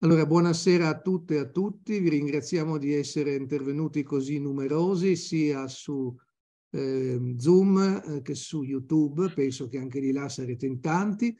Allora, buonasera a tutte e a tutti, vi ringraziamo di essere intervenuti così numerosi sia su ehm, eh, Zoom che su YouTube, penso che anche di là sarete in tanti.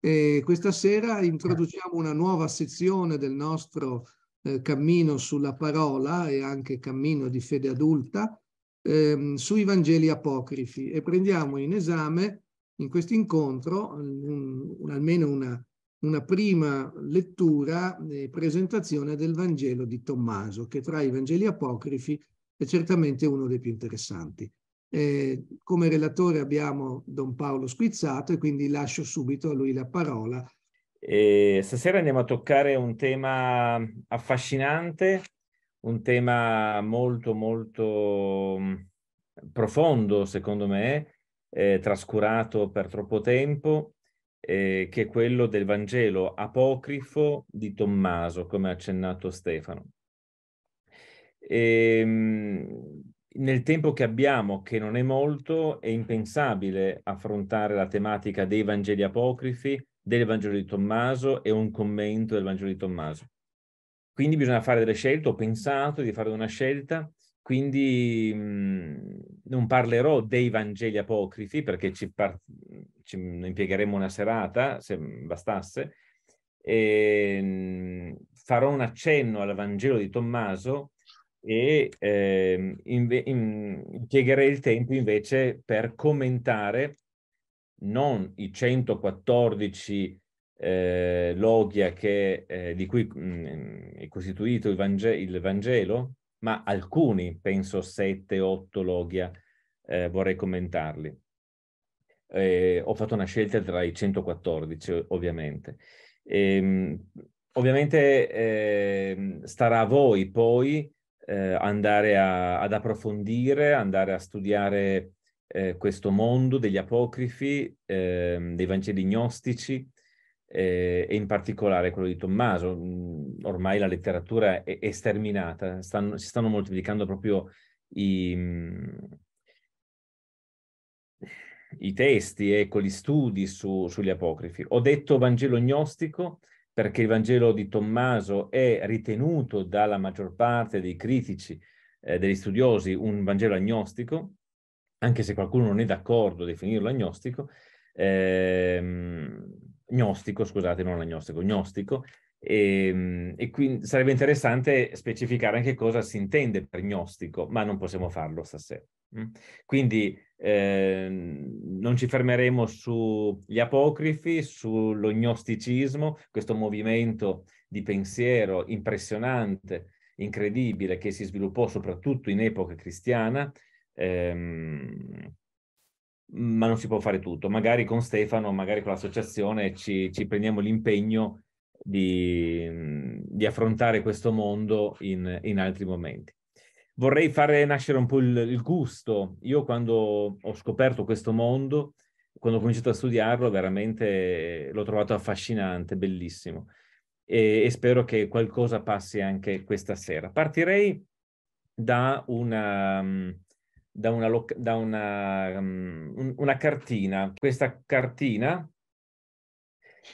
E questa sera introduciamo una nuova sezione del nostro eh, cammino sulla parola e anche cammino di fede adulta ehm, sui Vangeli apocrifi e prendiamo in esame in questo incontro almeno una una prima lettura e presentazione del Vangelo di Tommaso, che tra i Vangeli apocrifi è certamente uno dei più interessanti. Eh, come relatore abbiamo Don Paolo Squizzato e quindi lascio subito a lui la parola. E stasera andiamo a toccare un tema affascinante, un tema molto molto mm, profondo secondo me, eh, trascurato per troppo tempo eh, che è quello del Vangelo apocrifo di Tommaso, come ha accennato Stefano. E, ehm, nel tempo che abbiamo, che non è molto, è impensabile affrontare la tematica dei Vangeli apocrifi, del Vangelo di Tommaso e un commento del Vangelo di Tommaso. Quindi bisogna fare delle scelte, ho pensato di fare una scelta quindi mh, mhmm, non parlerò dei Vangeli apocrifi perché ci, par- ci impiegheremo una serata, se bastasse. E, ehm, mh, farò un accenno al Vangelo di Tommaso e eh, inve- in- impiegherei il tempo invece per commentare non i 114 eh, logia che, eh, di cui mh, mhmm, è costituito il, Vange- il Vangelo, ma alcuni, penso 7, 8 Logia, eh, vorrei commentarli. Eh, ho fatto una scelta tra i 114, ovviamente. E, ehm, ovviamente eh, starà a voi poi eh, andare a, ad approfondire, andare a studiare eh, questo mondo degli apocrifi, ehm, dei Vangeli gnostici, eh, e in particolare quello di Tommaso. Mhmm, ormai la letteratura è, è sterminata, stanno, si stanno moltiplicando proprio i, mhmm, i testi, ecco, gli studi su, sugli apocrifi. Ho detto Vangelo gnostico perché il Vangelo di Tommaso è ritenuto dalla maggior parte dei critici, eh, degli studiosi, un Vangelo agnostico, anche se qualcuno non è d'accordo a definirlo agnostico. Ehm, gnostico, scusate, non agnostico, gnostico, e, ehm, e, quindi sarebbe interessante specificare anche cosa si intende per gnostico, ma non possiamo farlo stasera. Mm. Quindi eh, non ci fermeremo sugli apocrifi, sullo gnosticismo, questo movimento di pensiero impressionante, incredibile, che si sviluppò soprattutto in epoca cristiana, ehm, ma non si può fare tutto. Magari con Stefano, magari con l'associazione ci, ci prendiamo l'impegno di, di, affrontare questo mondo in, in, altri momenti. Vorrei fare nascere un po' il, il gusto. Io quando ho scoperto questo mondo, quando ho cominciato a studiarlo, veramente l'ho trovato affascinante, bellissimo. E, e, spero che qualcosa passi anche questa sera. Partirei da una, da, una, da una, um, una cartina. Questa cartina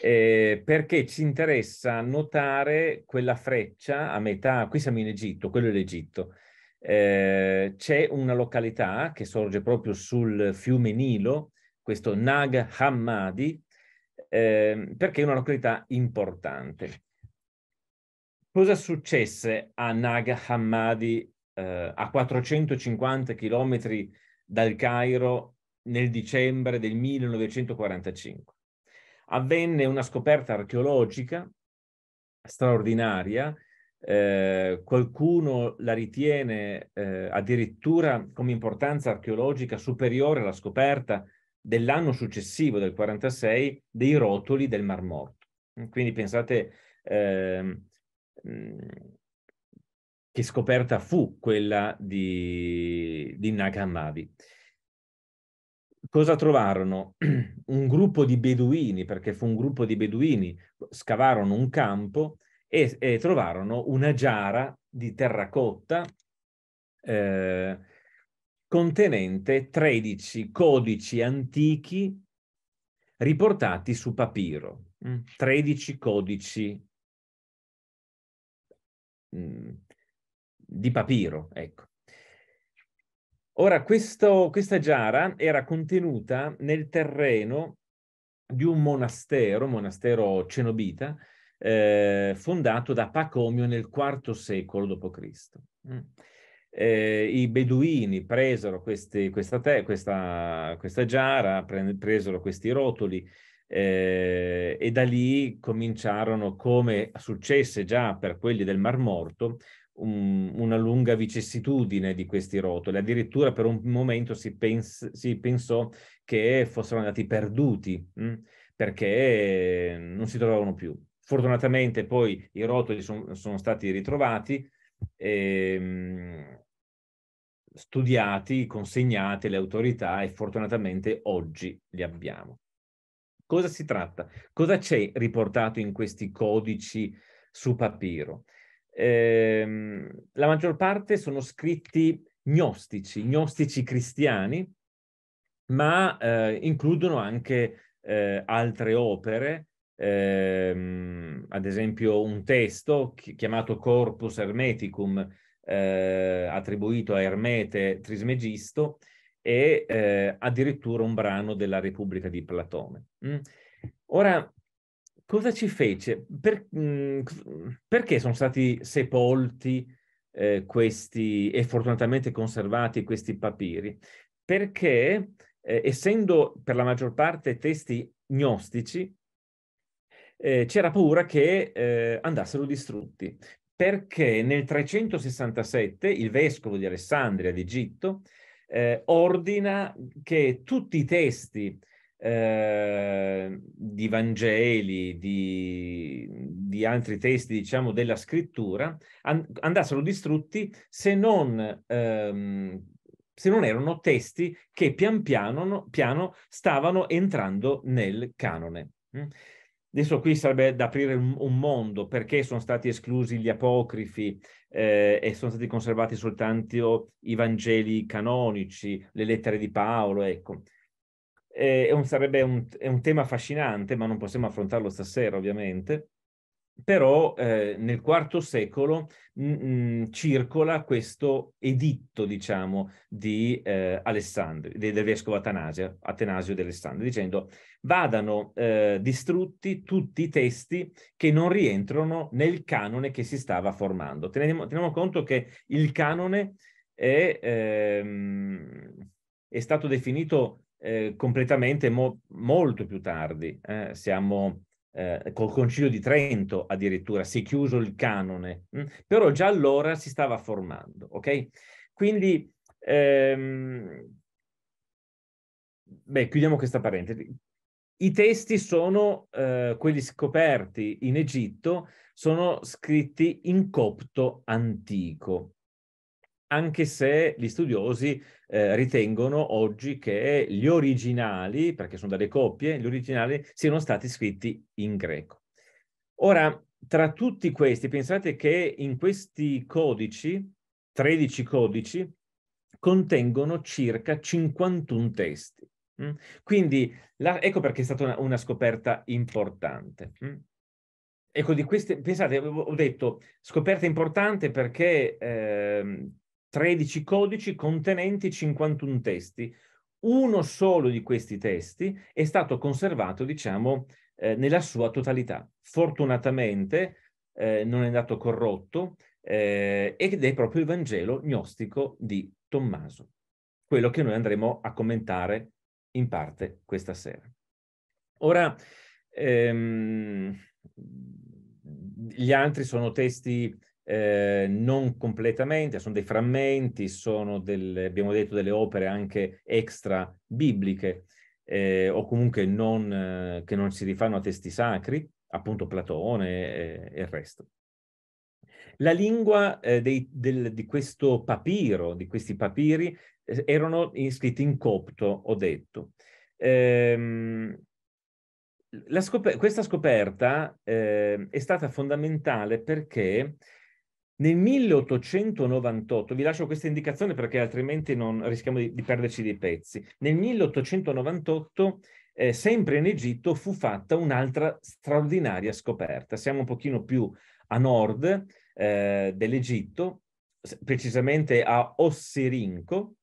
eh, perché ci interessa notare quella freccia a metà, qui siamo in Egitto, quello è l'Egitto, eh, c'è una località che sorge proprio sul fiume Nilo, questo Nag Hammadi, eh, perché è una località importante. Cosa successe a Nag Hammadi eh, a 450 km dal Cairo nel dicembre del 1945. Avvenne una scoperta archeologica straordinaria, eh, qualcuno la ritiene eh, addirittura come importanza archeologica superiore alla scoperta dell'anno successivo, del 1946, dei rotoli del Mar Morto. Quindi pensate eh, che scoperta fu quella di, di Nag Hammadi. Cosa trovarono? Un gruppo di beduini, perché fu un gruppo di beduini, scavarono un campo e, e trovarono una giara di terracotta eh, contenente 13 codici antichi riportati su papiro. 13 mm, codici mh, mm, di papiro, ecco. Ora, questo, questa giara era contenuta nel terreno di un monastero, monastero cenobita, eh, fondato da Pacomio nel IV secolo d.C. Mm. Eh, I beduini presero questi, questa, te, questa, questa, giara, pre, presero questi rotoli eh, e da lì cominciarono, come successe già per quelli del Mar Morto, un, una lunga vicissitudine di questi rotoli. Addirittura per un momento si, pens- si pensò che fossero andati perduti mh, mm, perché non si trovavano più. Fortunatamente poi i rotoli son, sono stati ritrovati, e, ehm, mh, studiati, consegnati alle autorità e fortunatamente oggi li abbiamo. Cosa si tratta? Cosa c'è riportato in questi codici su papiro? ehm, la maggior parte sono scritti gnostici, gnostici cristiani, ma eh, includono anche eh, altre opere, ehm, ad esempio un testo chi- chiamato Corpus Hermeticum, eh, attribuito a Ermete Trismegisto, e eh, addirittura un brano della Repubblica di Platone. Mm. Ora, cosa ci fece? Per, mh, mhmm, perché sono stati sepolti eh, questi e fortunatamente conservati questi papiri? Perché eh, essendo per la maggior parte testi gnostici, eh, c'era paura che eh, andassero distrutti, perché nel 367 il vescovo di Alessandria d'Egitto eh, ordina che tutti i testi eh, di Vangeli, di, di, altri testi, diciamo, della scrittura, and- andassero distrutti se non, ehm, se non, erano testi che pian piano, piano stavano entrando nel canone. Mm? Adesso qui sarebbe da aprire un, un, mondo perché sono stati esclusi gli apocrifi eh, e sono stati conservati soltanto i Vangeli canonici, le lettere di Paolo, ecco. Eh, è un, sarebbe un, è un, tema affascinante, ma non possiamo affrontarlo stasera ovviamente. Però eh, nel IV secolo mh, circola questo editto, diciamo, di eh, Alessandro, de, del vescovo Atanasio, Atanasio d'Alessandria, dicendo vadano eh, distrutti tutti i testi che non rientrano nel canone che si stava formando. Teniamo, teniamo conto che il canone è, ehm, è stato definito eh, completamente mo molto più tardi. Eh, siamo eh, col Concilio di Trento addirittura, si è chiuso il canone, mh? Mm? però già allora si stava formando, ok? Quindi, ehm... beh, chiudiamo questa parentesi. I testi sono eh, quelli scoperti in Egitto, sono scritti in copto antico anche se gli studiosi eh, ritengono oggi che gli originali, perché sono delle coppie, gli originali siano stati scritti in greco. Ora, tra tutti questi, pensate che in questi codici, 13 codici, contengono circa 51 testi. Mm? Quindi la, ecco perché è stata una, una scoperta importante. Mm? Ecco, di queste, pensate, ho detto scoperta importante perché eh, 13 codici contenenti 51 testi. Uno solo di questi testi è stato conservato, diciamo, eh, nella sua totalità. Fortunatamente eh, non è andato corrotto eh, ed è proprio il Vangelo gnostico di Tommaso, quello che noi andremo a commentare in parte questa sera. Ora, ehm, gli altri sono testi Ehm, non completamente, sono dei frammenti, sono delle, abbiamo detto delle opere anche extra bibliche eh, o comunque non, eh, che non si rifanno a testi sacri, appunto Platone e il resto. La lingua eh, dei, del, di questo papiro, di questi papiri, eh, erano iscritti in copto, ho detto. Ehm, scop- questa scoperta eh, è stata fondamentale perché nel 1898, vi lascio questa indicazione perché altrimenti non, rischiamo di, di, perderci dei pezzi, nel 1898 eh, sempre in Egitto fu fatta un'altra straordinaria scoperta. Siamo un pochino più a nord eh, dell'Egitto, precisamente a Ossirinco,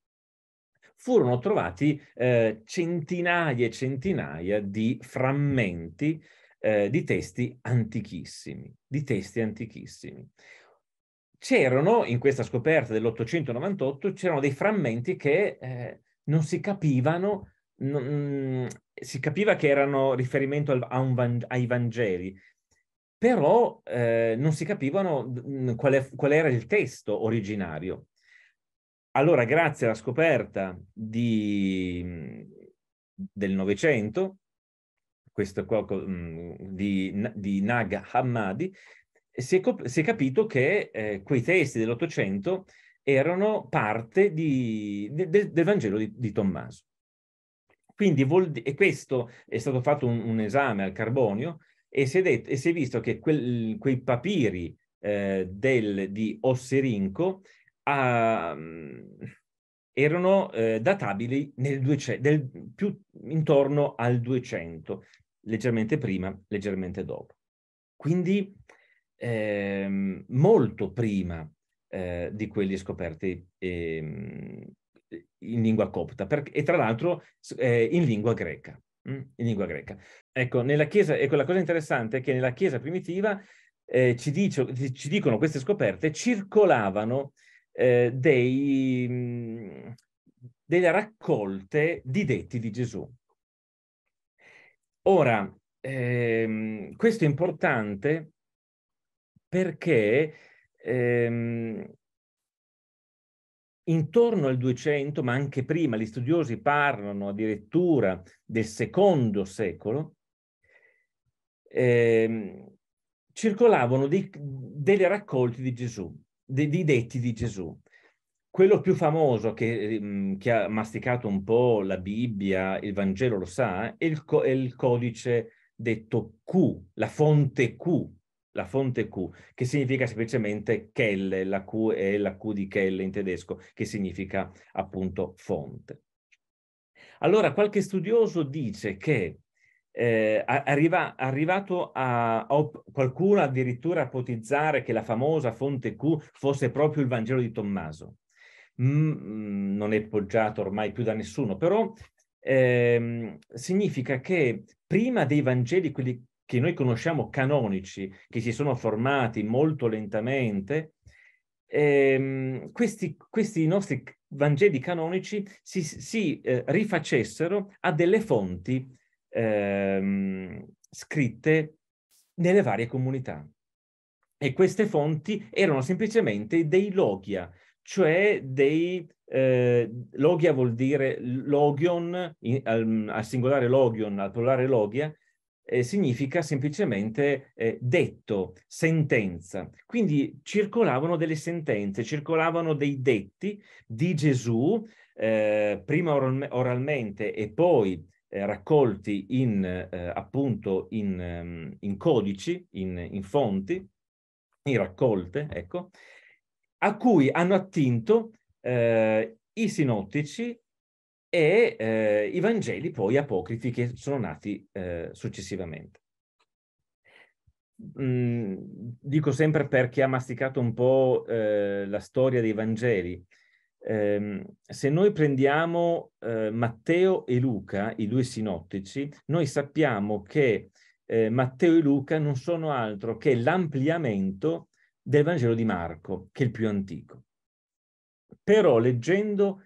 furono trovati eh, centinaia e centinaia di frammenti eh, di testi antichissimi, di testi antichissimi c'erano in questa scoperta dell'898 c'erano dei frammenti che eh, non si capivano, non, mm, si capiva che erano riferimento al, un, ai Vangeli, però eh, non si capivano mm, qual, è, qual, era il testo originario. Allora, grazie alla scoperta di, mm, del Novecento, questo qua di, di Nag Hammadi, si è, cop- si è capito che eh, quei testi dell'Ottocento erano parte di, de, de, del Vangelo di, di Tommaso. Quindi vol- e questo è stato fatto un, un esame al carbonio e si è, detto, e si è visto che quel, quei papiri eh, del, di Osserinco a, ehm, erano eh, databili nel 200, del, più intorno al 200, leggermente prima, leggermente dopo. Quindi eh, molto prima eh, di quelli scoperti eh, in lingua copta perché, e tra l'altro eh, in lingua greca. Mm, in lingua greca. Ecco, nella chiesa, ecco, la cosa interessante è che nella chiesa primitiva eh, ci, dice, ci, dicono queste scoperte circolavano eh, dei, mh, mm, delle raccolte di detti di Gesù. Ora, ehm, questo è importante perché ehm, intorno al 200, ma anche prima, gli studiosi parlano addirittura del secondo secolo, ehm, circolavano dei, delle raccolte di Gesù, dei, dei, detti di Gesù. Quello più famoso che, ehm, che, ha masticato un po' la Bibbia, il Vangelo lo sa, è il, è il codice detto Q, la fonte Q, la fonte Q, che significa semplicemente Kelle, la Q è la Q di Kelle in tedesco, che significa appunto fonte. Allora, qualche studioso dice che eh, arriva, arrivato a, a qualcuno addirittura a ipotizzare che la famosa fonte Q fosse proprio il Vangelo di Tommaso. Mm, mm non è poggiato ormai più da nessuno, però eh, significa che prima dei Vangeli, quelli che noi conosciamo canonici, che si sono formati molto lentamente, ehm, questi, questi, nostri Vangeli canonici si, si eh, rifacessero a delle fonti ehm, scritte nelle varie comunità. E queste fonti erano semplicemente dei logia, cioè dei eh, logia vuol dire logion in, al, al singolare logion, al plurale logia, eh, significa semplicemente eh, detto, sentenza. Quindi circolavano delle sentenze, circolavano dei detti di Gesù, eh, prima oral- oralmente e poi eh, raccolti in, eh, appunto in, ehm, in codici, in, in, fonti, in raccolte, ecco, a cui hanno attinto eh, i sinottici e eh, i Vangeli poi apocrifi che sono nati eh, successivamente. Mm, dico sempre per chi ha masticato un po' eh, la storia dei Vangeli, ehm, se noi prendiamo eh, Matteo e Luca, i due sinottici, noi sappiamo che eh, Matteo e Luca non sono altro che l'ampliamento del Vangelo di Marco, che è il più antico. Però leggendo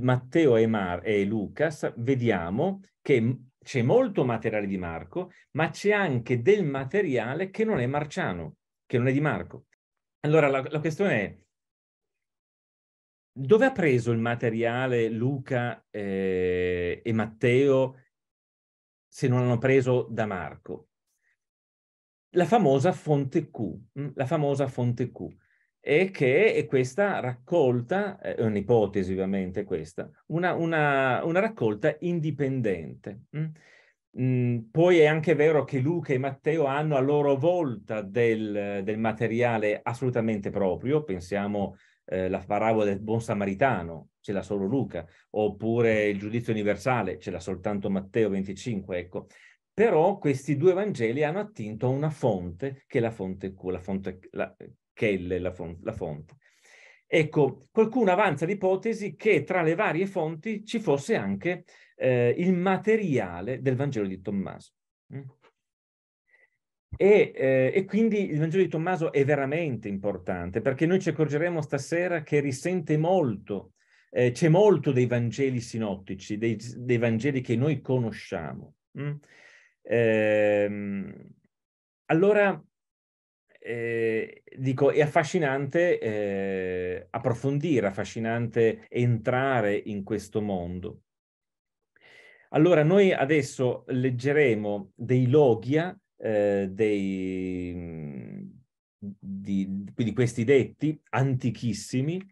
Matteo e, Mar- e Luca vediamo che c'è molto materiale di Marco, ma c'è anche del materiale che non è marciano, che non è di Marco. Allora la, la questione è, dove ha preso il materiale Luca eh, e Matteo se non hanno preso da Marco? La famosa fonte Q, mm, la famosa fonte Q e che è questa raccolta, eh, è un'ipotesi ovviamente questa, una, una, una raccolta indipendente. Mm? mm, poi è anche vero che Luca e Matteo hanno a loro volta del, del materiale assolutamente proprio, pensiamo eh, la parabola del buon samaritano, ce l'ha solo Luca, oppure il giudizio universale, ce l'ha soltanto Matteo 25, ecco. Però questi due Vangeli hanno attinto a una fonte, che è la fonte Q, la fonte, la, Kelle la, font, la fonte. Ecco, qualcuno avanza l'ipotesi che tra le varie fonti ci fosse anche eh, il materiale del Vangelo di Tommaso. Mm? E, eh, e, quindi il Vangelo di Tommaso è veramente importante perché noi ci accorgeremo stasera che risente molto, eh, c'è molto dei Vangeli sinottici, dei, dei Vangeli che noi conosciamo. Mm? Ehm, allora, dico, è affascinante eh, approfondire, affascinante entrare in questo mondo. Allora, noi adesso leggeremo dei logia, eh, dei, mm, di, di, questi detti antichissimi.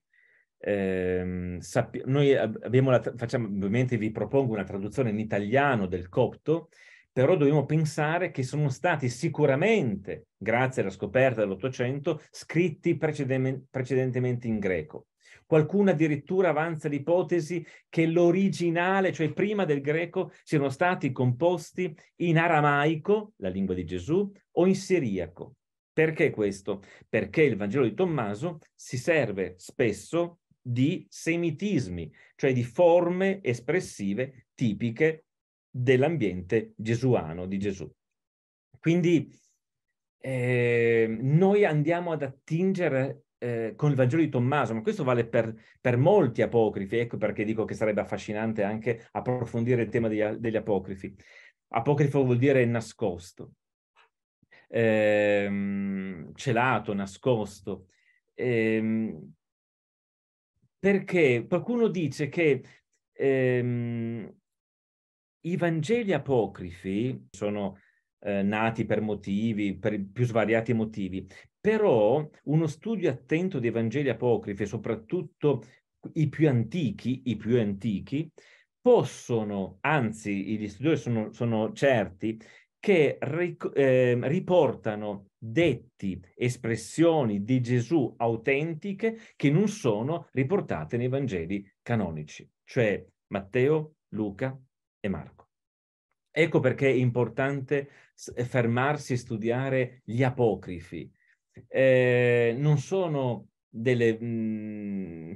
Eh, sappi- noi abbiamo la, facciamo, ovviamente vi propongo una traduzione in italiano del copto però dobbiamo pensare che sono stati sicuramente, grazie alla scoperta dell'Ottocento, scritti precedentemente in greco. Qualcuno addirittura avanza l'ipotesi che l'originale, cioè prima del greco, siano stati composti in aramaico, la lingua di Gesù, o in siriaco. Perché questo? Perché il Vangelo di Tommaso si serve spesso di semitismi, cioè di forme espressive tipiche dell'ambiente gesuano di Gesù. Quindi eh, noi andiamo ad attingere eh, con il Vangelo di Tommaso, ma questo vale per, per, molti apocrifi, ecco perché dico che sarebbe affascinante anche approfondire il tema degli, degli apocrifi. Apocrifo vuol dire nascosto, eh, celato, nascosto. Ehm, perché qualcuno dice che ehm, i Vangeli apocrifi sono eh, nati per motivi, per più svariati motivi, però uno studio attento dei Vangeli apocrifi, soprattutto i più antichi, i più antichi, possono, anzi gli studiosi sono, sono certi, che ric- eh, riportano detti, espressioni di Gesù autentiche che non sono riportate nei Vangeli canonici, cioè Matteo, Luca, e Marco. Ecco perché è importante eh, fermarsi e studiare gli apocrifi. Eh, non, sono delle, mh, mm,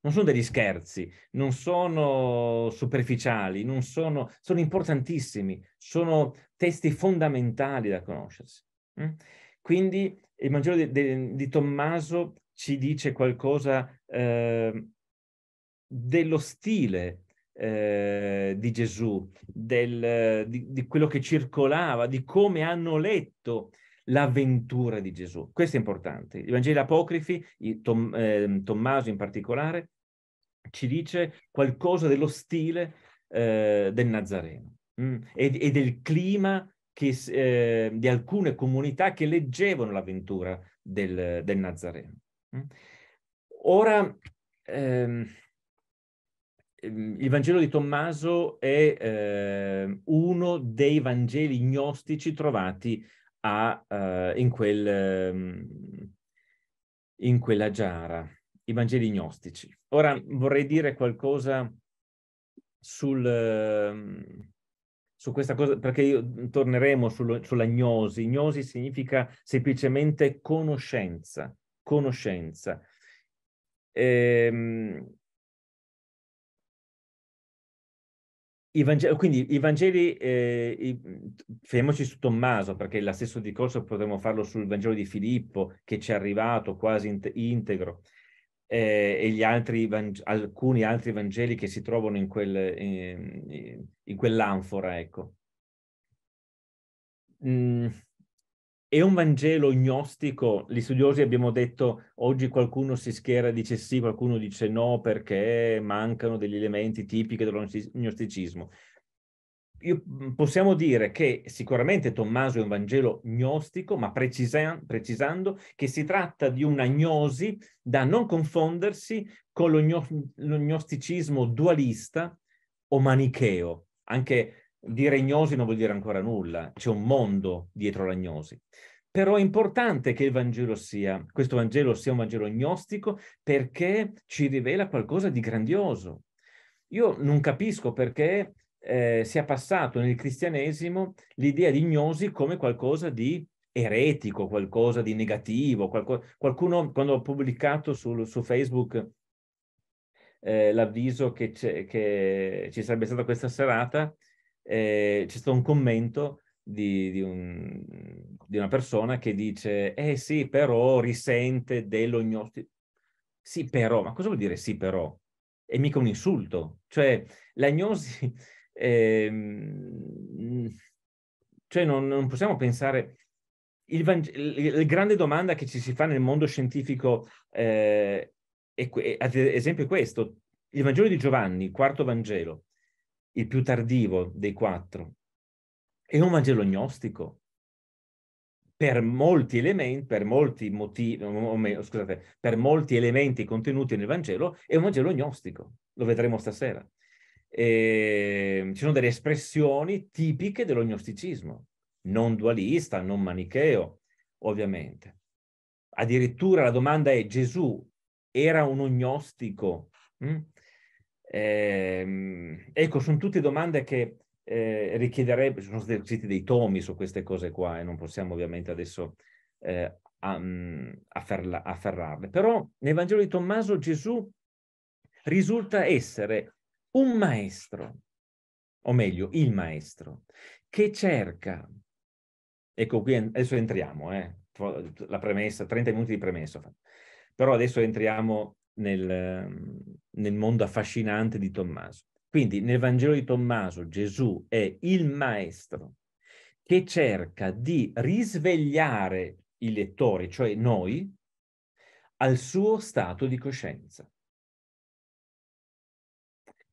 non sono degli scherzi, non sono superficiali, non sono, sono importantissimi, sono testi fondamentali da conoscersi. Mm? Quindi il Vangelo di, di, di, Tommaso ci dice qualcosa eh, dello stile eh, di Gesù, del, di, di, quello che circolava, di come hanno letto l'avventura di Gesù. Questo è importante. I Vangeli apocrifi, Tom, eh, Tommaso in particolare, ci dice qualcosa dello stile eh, del Nazareno mm, e, e, del clima che, ehm, di alcune comunità che leggevano l'avventura del, del Nazareno. Mm. Ora, ehm, Ehm, il Vangelo di Tommaso è eh, uno dei Vangeli gnostici trovati a, eh, in, quel, ehm, in quella giara, i Vangeli gnostici. Ora vorrei dire qualcosa sul, ehm, su questa cosa, perché io, mm, torneremo sul, sulla gnosi. Gnosi significa semplicemente conoscenza, conoscenza. Ehm, I Vangeli, quindi i Vangeli, eh, i, fermoci su Tommaso, perché lo stesso discorso potremmo farlo sul Vangelo di Filippo, che ci è arrivato quasi integro, eh, e altri, alcuni altri Vangeli che si trovano in, quel, eh, in quell'anfora, ecco. Mm è un Vangelo gnostico? Gli studiosi abbiamo detto oggi qualcuno si schiera e dice sì, qualcuno dice no perché mancano degli elementi tipici dello gnosticismo. Io, mhmm, possiamo dire che sicuramente Tommaso è un Vangelo gnostico, ma precisa- precisando che si tratta di una gnosi da non confondersi con lo, gno- lo gnosticismo dualista o manicheo. Anche dire ignosi non vuol dire ancora nulla, c'è un mondo dietro l'agnosi. Però è importante che il Vangelo sia, questo Vangelo sia un Vangelo agnostico perché ci rivela qualcosa di grandioso. Io non capisco perché eh, sia passato nel cristianesimo l'idea di gnosi come qualcosa di eretico, qualcosa di negativo. Qualco, qualcuno, quando ho pubblicato su, su Facebook eh, l'avviso che, che, ci sarebbe stata questa serata, eh, c'è stato un commento di, di, un, di, una persona che dice, eh sì, però risente dell'ognosti. Sì, però, ma cosa vuol dire sì, però? È mica un insulto. Cioè, l'agnosi... Eh, cioè, non, non possiamo pensare... Il, la grande domanda che ci si fa nel mondo scientifico eh, è, ad esempio, questo. Il Vangelo di Giovanni, quarto Vangelo, il più tardivo dei quattro, è un Vangelo gnostico. Per molti elementi, per molti motivi, scusate, per molti elementi contenuti nel Vangelo, è un Vangelo gnostico. Lo vedremo stasera. E ehm, ci sono delle espressioni tipiche dello gnosticismo, non dualista, non manicheo, ovviamente. Addirittura la domanda è: Gesù era uno gnostico? Mm? Eh, ecco, sono tutte domande che eh, richiederebbero, sono stati scritti dei tomi su queste cose qua e eh, non possiamo ovviamente adesso eh, afferla, afferrarle. Però nel Vangelo di Tommaso Gesù risulta essere un maestro, o meglio, il maestro, che cerca, ecco qui adesso entriamo, eh, la premessa, 30 minuti di premessa, però adesso entriamo nel, ehm, nel mondo affascinante di Tommaso. Quindi nel Vangelo di Tommaso Gesù è il maestro che cerca di risvegliare i lettori, cioè noi, al suo stato di coscienza.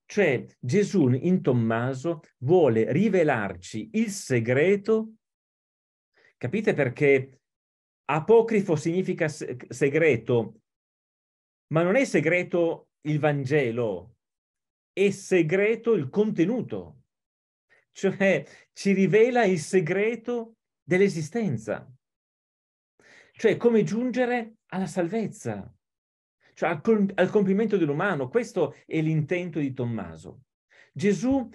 Cioè Gesù in Tommaso vuole rivelarci il segreto. Capite perché apocrifo significa segreto ma non è segreto il Vangelo, è segreto il contenuto, cioè ci rivela il segreto dell'esistenza, cioè come giungere alla salvezza, cioè al, com- al compimento dell'umano. Questo è l'intento di Tommaso. Gesù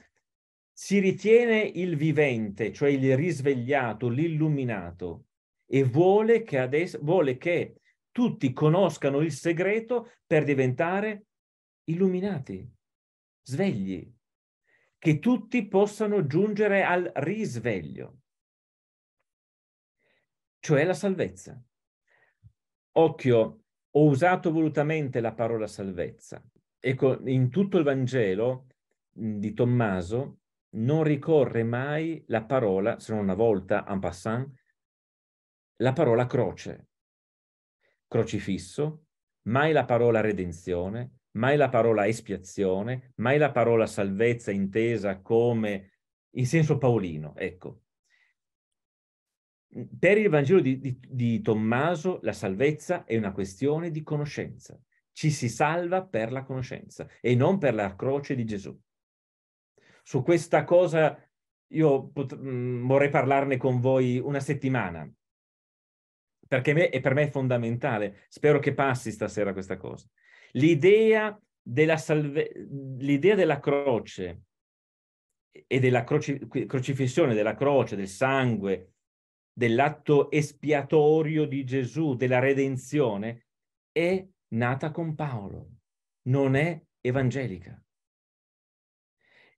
si ritiene il vivente, cioè il risvegliato, l'illuminato, e vuole che, adesso, vuole che tutti conoscano il segreto per diventare illuminati, svegli, che tutti possano giungere al risveglio, cioè la salvezza. Occhio, ho usato volutamente la parola salvezza. Ecco, in tutto il Vangelo di Tommaso non ricorre mai la parola, se non una volta en passant, la parola croce crocifisso, mai la parola redenzione, mai la parola espiazione, mai la parola salvezza intesa come in senso paolino, ecco. Per il Vangelo di, di, di, Tommaso la salvezza è una questione di conoscenza. Ci si salva per la conoscenza e non per la croce di Gesù. Su questa cosa io pot- vorrei parlarne con voi una settimana, perché me, e per me è fondamentale. Spero che passi stasera questa cosa. L'idea della, salve, l'idea della croce e della croci, crocifissione, della croce, del sangue, dell'atto espiatorio di Gesù, della redenzione, è nata con Paolo, non è evangelica.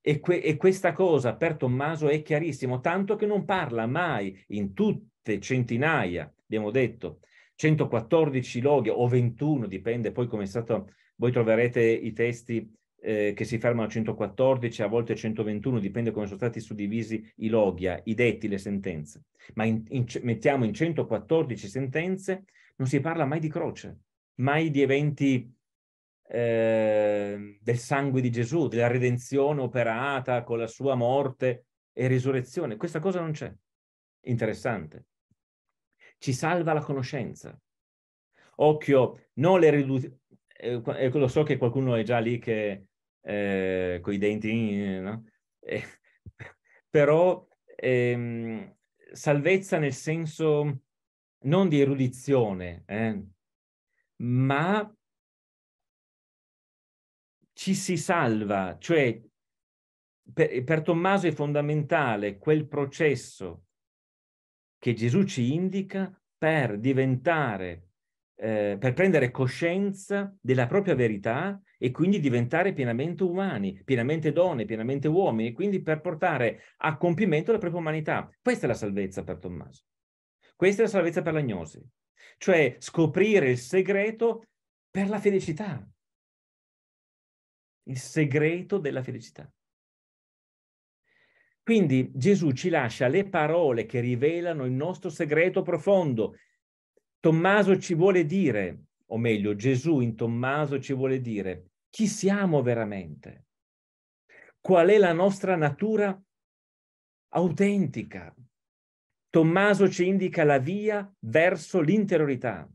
E, que- e, questa cosa per Tommaso è chiarissimo, tanto che non parla mai in tutte centinaia, abbiamo detto, 114 loghi o 21, dipende poi come è stato, voi troverete i testi eh, che si fermano a 114, a volte 121, dipende come sono stati suddivisi i logia, eh, i detti, le sentenze. Ma in, in, mettiamo in 114 sentenze, non si parla mai di croce, mai di eventi Ehm, del sangue di Gesù, della redenzione operata con la sua morte e risurrezione. Questa cosa non c'è. Interessante. Ci salva la conoscenza. Occhio, non le riduzioni. Eh, eh, lo so che qualcuno è già lì che eh, con i denti, eh, no? Eh, però ehm, salvezza nel senso non di erudizione, ma ci si salva, cioè per, per Tommaso è fondamentale quel processo che Gesù ci indica per diventare eh, per prendere coscienza della propria verità e quindi diventare pienamente umani, pienamente donne, pienamente uomini, e quindi per portare a compimento la propria umanità. Questa è la salvezza per Tommaso. Questa è la salvezza per l'agnosi, cioè scoprire il segreto per la felicità, il segreto della felicità. Quindi Gesù ci lascia le parole che rivelano il nostro segreto profondo. Tommaso ci vuole dire, o meglio, Gesù in Tommaso ci vuole dire chi siamo veramente, qual è la nostra natura autentica. Tommaso ci indica la via verso l'interiorità.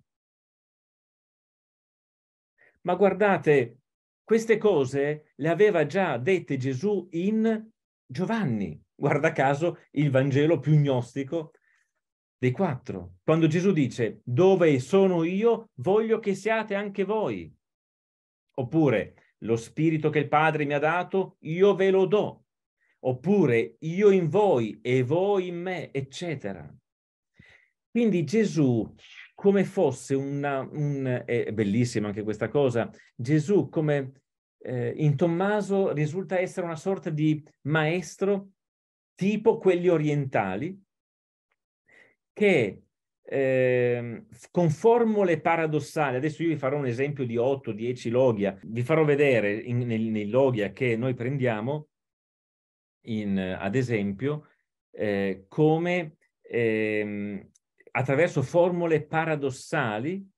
Ma guardate, queste cose le aveva già dette Gesù in Giovanni, guarda caso il Vangelo più gnostico dei quattro. Quando Gesù dice dove sono io, voglio che siate anche voi. Oppure lo spirito che il Padre mi ha dato, io ve lo do. Oppure io in voi e voi in me, eccetera. Quindi Gesù come fosse una, un, è bellissima anche questa cosa, Gesù come eh, in Tommaso risulta essere una sorta di maestro tipo quelli orientali, che eh, con formule paradossali, adesso io vi farò un esempio di 8-10 logia, vi farò vedere in, nei, nei, logia che noi prendiamo, in, ad esempio, eh, come eh, attraverso formule paradossali,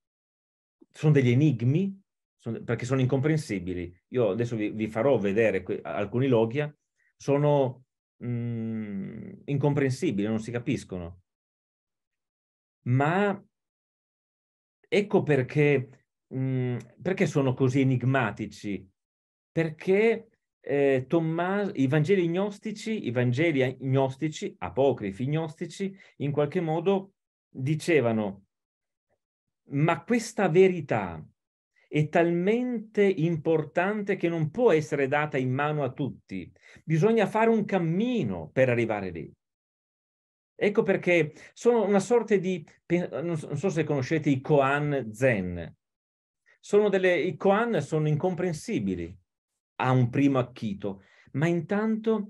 sono degli enigmi, sono, perché sono incomprensibili. Io adesso vi, vi farò vedere que- alcuni logia, sono mh, mm, incomprensibili, non si capiscono. Ma ecco perché, mh, mm, perché sono così enigmatici, perché eh, Tommaso, i Vangeli gnostici, i Vangeli gnostici, apocrifi gnostici, in qualche modo dicevano, ma questa verità è talmente importante che non può essere data in mano a tutti. Bisogna fare un cammino per arrivare lì. Ecco perché sono una sorta di, non so se conoscete i Koan Zen, sono delle, i Koan sono incomprensibili a un primo acchito, ma intanto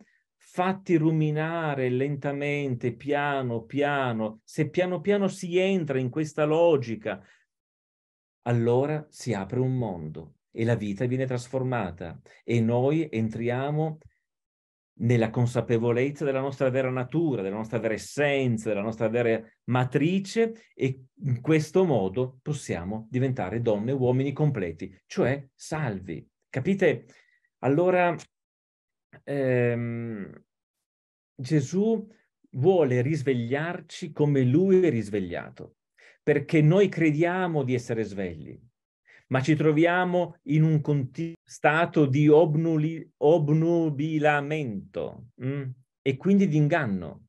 fatti ruminare lentamente, piano piano, se piano piano si entra in questa logica, allora si apre un mondo e la vita viene trasformata e noi entriamo nella consapevolezza della nostra vera natura, della nostra vera essenza, della nostra vera matrice e in questo modo possiamo diventare donne e uomini completi, cioè salvi. Capite? Allora ehm, Gesù vuole risvegliarci come lui è risvegliato, perché noi crediamo di essere svegli, ma ci troviamo in un continuo stato di obnuli- obnubilamento mh? Mm? e quindi di inganno.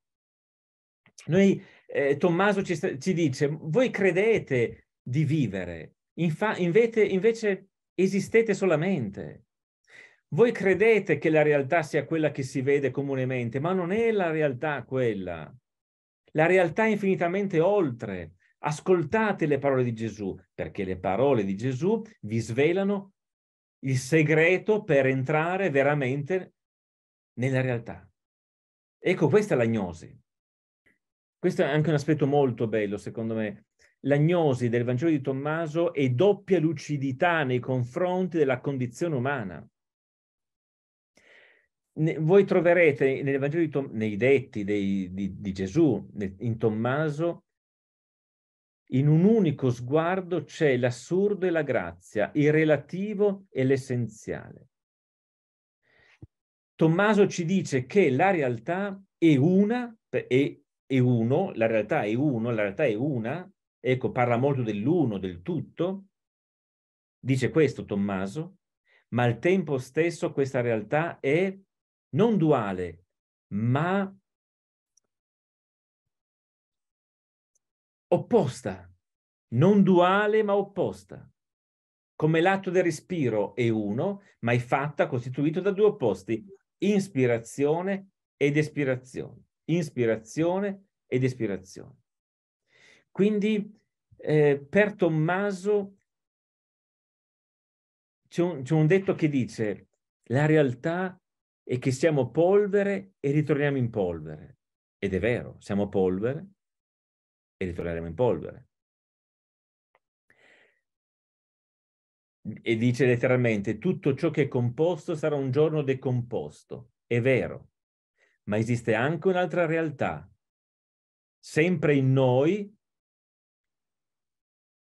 Noi, eh, Tommaso ci, ci, dice, voi credete di vivere, infa- invece, invece esistete solamente. Voi credete che la realtà sia quella che si vede comunemente, ma non è la realtà quella. La realtà è infinitamente oltre. Ascoltate le parole di Gesù, perché le parole di Gesù vi svelano il segreto per entrare veramente nella realtà. Ecco, questa è l'agnosi. Questo è anche un aspetto molto bello, secondo me. L'agnosi del Vangelo di Tommaso è doppia lucidità nei confronti della condizione umana voi troverete nell'Evangelio Tom, nei detti dei, di, di, Gesù, in Tommaso, in un unico sguardo c'è l'assurdo e la grazia, il relativo e l'essenziale. Tommaso ci dice che la realtà è una, è, è uno, la realtà è uno, la realtà è una, ecco, parla molto dell'uno, del tutto, dice questo Tommaso, ma al tempo stesso questa realtà è non duale, ma opposta, non duale ma opposta. Come l'atto del respiro è uno, ma è fatta, costituito da due opposti, inspirazione ed espirazione. Inspirazione ed espirazione. Quindi eh, per Tommaso c'è un, c'è un detto che dice la realtà e che siamo polvere e ritorniamo in polvere. Ed è vero, siamo polvere e ritorneremo in polvere. E dice letteralmente, tutto ciò che è composto sarà un giorno decomposto. È vero, ma esiste anche un'altra realtà. Sempre in noi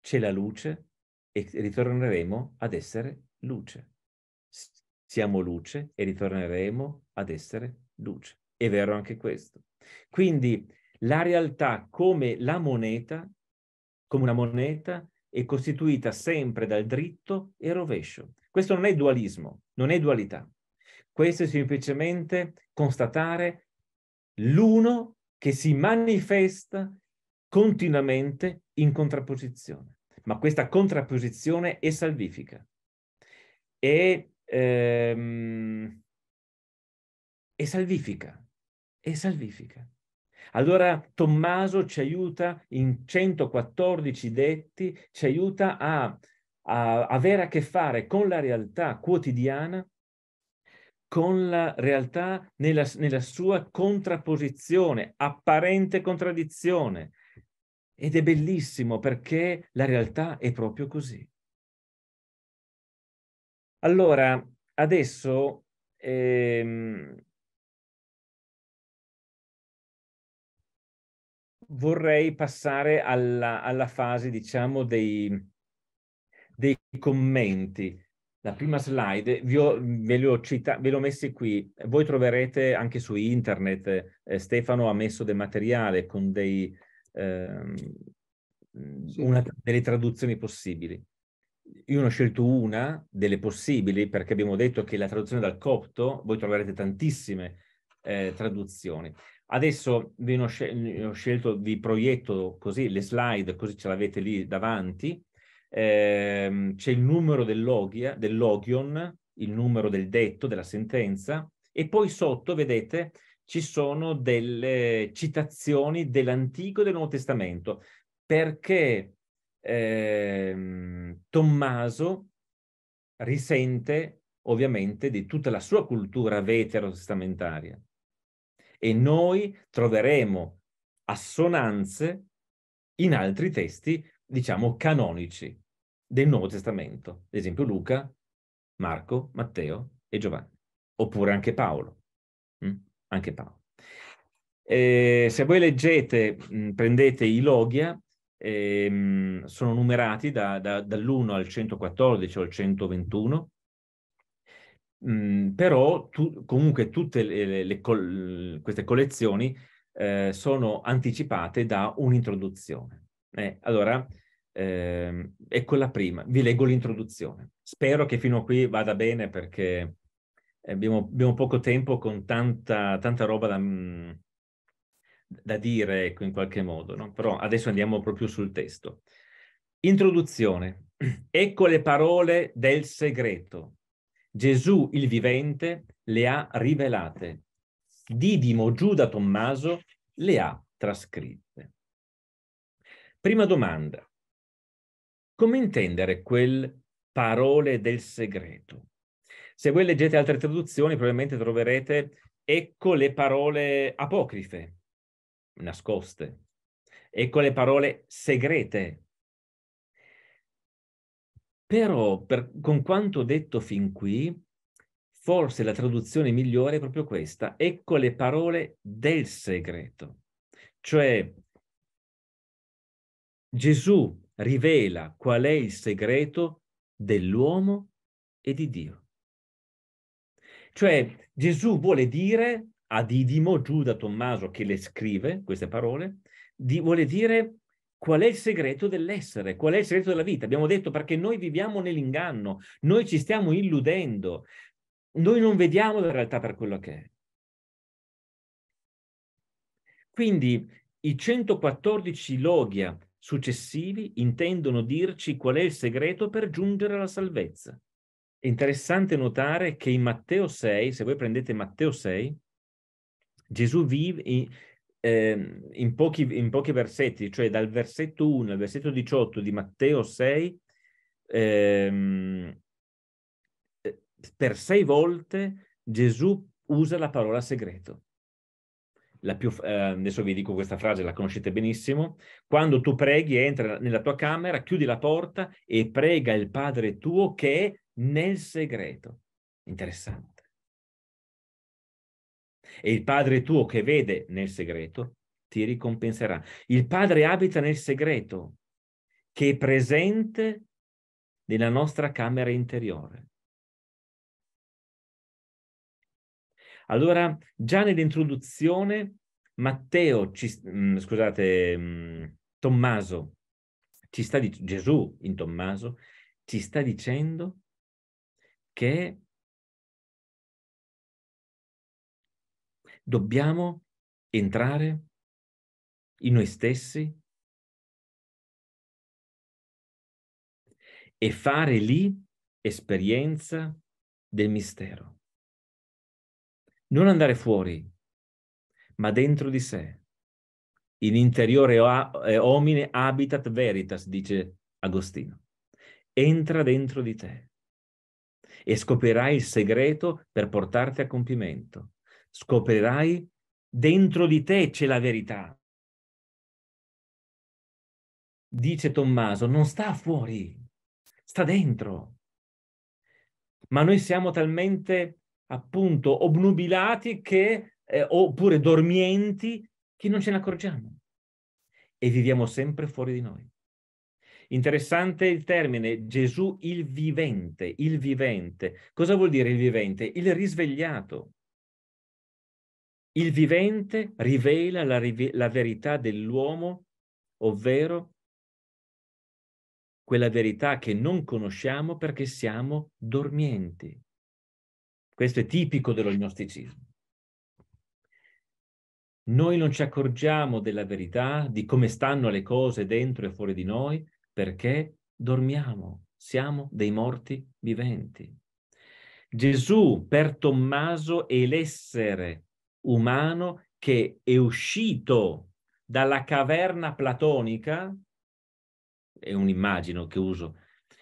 c'è la luce e ritorneremo ad essere luce. Siamo luce e ritorneremo ad essere luce. È vero anche questo. Quindi la realtà come la moneta, come una moneta, è costituita sempre dal dritto e rovescio. Questo non è dualismo, non è dualità. Questo è semplicemente constatare l'uno che si manifesta continuamente in contrapposizione. Ma questa contrapposizione è salvifica, è ehm, è salvifica, è salvifica. Allora Tommaso ci aiuta in 114 detti, ci aiuta a, a avere a che fare con la realtà quotidiana, con la realtà nella, nella sua contrapposizione, apparente contraddizione. Ed è bellissimo perché la realtà è proprio così. Allora, adesso ehm, vorrei passare alla, alla fase, diciamo, dei, dei, commenti. La prima slide vi ho, ve, l'ho cita- ve l'ho qui. Voi troverete anche su internet, eh, Stefano ha messo del materiale con dei, ehm, sì. una, delle traduzioni possibili. Io ne ho scelto una delle possibili perché abbiamo detto che la traduzione dal copto, voi troverete tantissime eh, traduzioni. Adesso vi ho, scel ho, scelto, vi proietto così le slide, così ce l'avete lì davanti. Eh, c'è il numero dell'ogia, dell'ogion, il numero del detto, della sentenza, e poi sotto, vedete, ci sono delle citazioni dell'Antico e del Nuovo Testamento, perché eh, Tommaso risente ovviamente di tutta la sua cultura veterotestamentaria e noi troveremo assonanze in altri testi, diciamo, canonici del Nuovo Testamento, ad esempio Luca, Marco, Matteo e Giovanni, oppure anche Paolo. Mm? Anche Paolo. Eh, se voi leggete, mm, prendete i Logia, ehm, sono numerati da, da, dall'1 al 114 o al 121, mm, però tu, comunque tutte le, le, le col, queste collezioni eh, sono anticipate da un'introduzione. Eh, allora, ehm, ecco la prima, vi leggo l'introduzione. Spero che fino a qui vada bene perché eh, abbiamo, abbiamo poco tempo con tanta, tanta roba da, mm, da dire ecco, in qualche modo, no? però adesso andiamo proprio sul testo. Introduzione. Ecco le parole del segreto. Gesù il vivente le ha rivelate. Didimo Giuda Tommaso le ha trascritte. Prima domanda. Come intendere quel parole del segreto? Se voi leggete altre traduzioni probabilmente troverete ecco le parole apocrife, nascoste Ecco le parole segrete. Però per, con quanto detto fin qui, forse la traduzione migliore è proprio questa, ecco le parole del segreto. Cioè Gesù rivela qual è il segreto dell'uomo e di Dio. Cioè Gesù vuole dire a Didimo, Giuda Tommaso che le scrive queste parole, di, vuole dire qual è il segreto dell'essere, qual è il segreto della vita. Abbiamo detto perché noi viviamo nell'inganno, noi ci stiamo illudendo, noi non vediamo la realtà per quello che è. Quindi i 114 logia successivi intendono dirci qual è il segreto per giungere alla salvezza. È interessante notare che in Matteo 6, se voi prendete Matteo 6, Gesù vive in, eh, in, pochi, in, pochi, versetti, cioè dal versetto 1 al versetto 18 di Matteo 6, ehm, eh, per sei volte Gesù usa la parola segreto. La più, eh, adesso vi dico questa frase, la conoscete benissimo. Quando tu preghi, entra nella tua camera, chiudi la porta e prega il Padre tuo che è nel segreto. Interessante e il Padre tuo che vede nel segreto ti ricompenserà. Il Padre abita nel segreto, che è presente nella nostra camera interiore. Allora, già nell'introduzione, Matteo, ci, mm, scusate, mm, Tommaso, ci sta, Gesù in Tommaso, ci sta dicendo che dobbiamo entrare in noi stessi e fare lì esperienza del mistero. Non andare fuori, ma dentro di sé. In interiore homine eh, habitat veritas, dice Agostino. Entra dentro di te e scoprirai il segreto per portarti a compimento scoprirai dentro di te c'è la verità. Dice Tommaso, non sta fuori, sta dentro. Ma noi siamo talmente appunto obnubilati che, eh, oppure dormienti che non ce ne accorgiamo e viviamo sempre fuori di noi. Interessante il termine Gesù il vivente, il vivente. Cosa vuol dire il vivente? Il risvegliato. Il vivente rivela la, la verità dell'uomo, ovvero quella verità che non conosciamo perché siamo dormienti. Questo è tipico dello gnosticismo. Noi non ci accorgiamo della verità, di come stanno le cose dentro e fuori di noi, perché dormiamo, siamo dei morti viventi. Gesù per Tommaso è l'essere umano che è uscito dalla caverna platonica, è un'immagine che uso,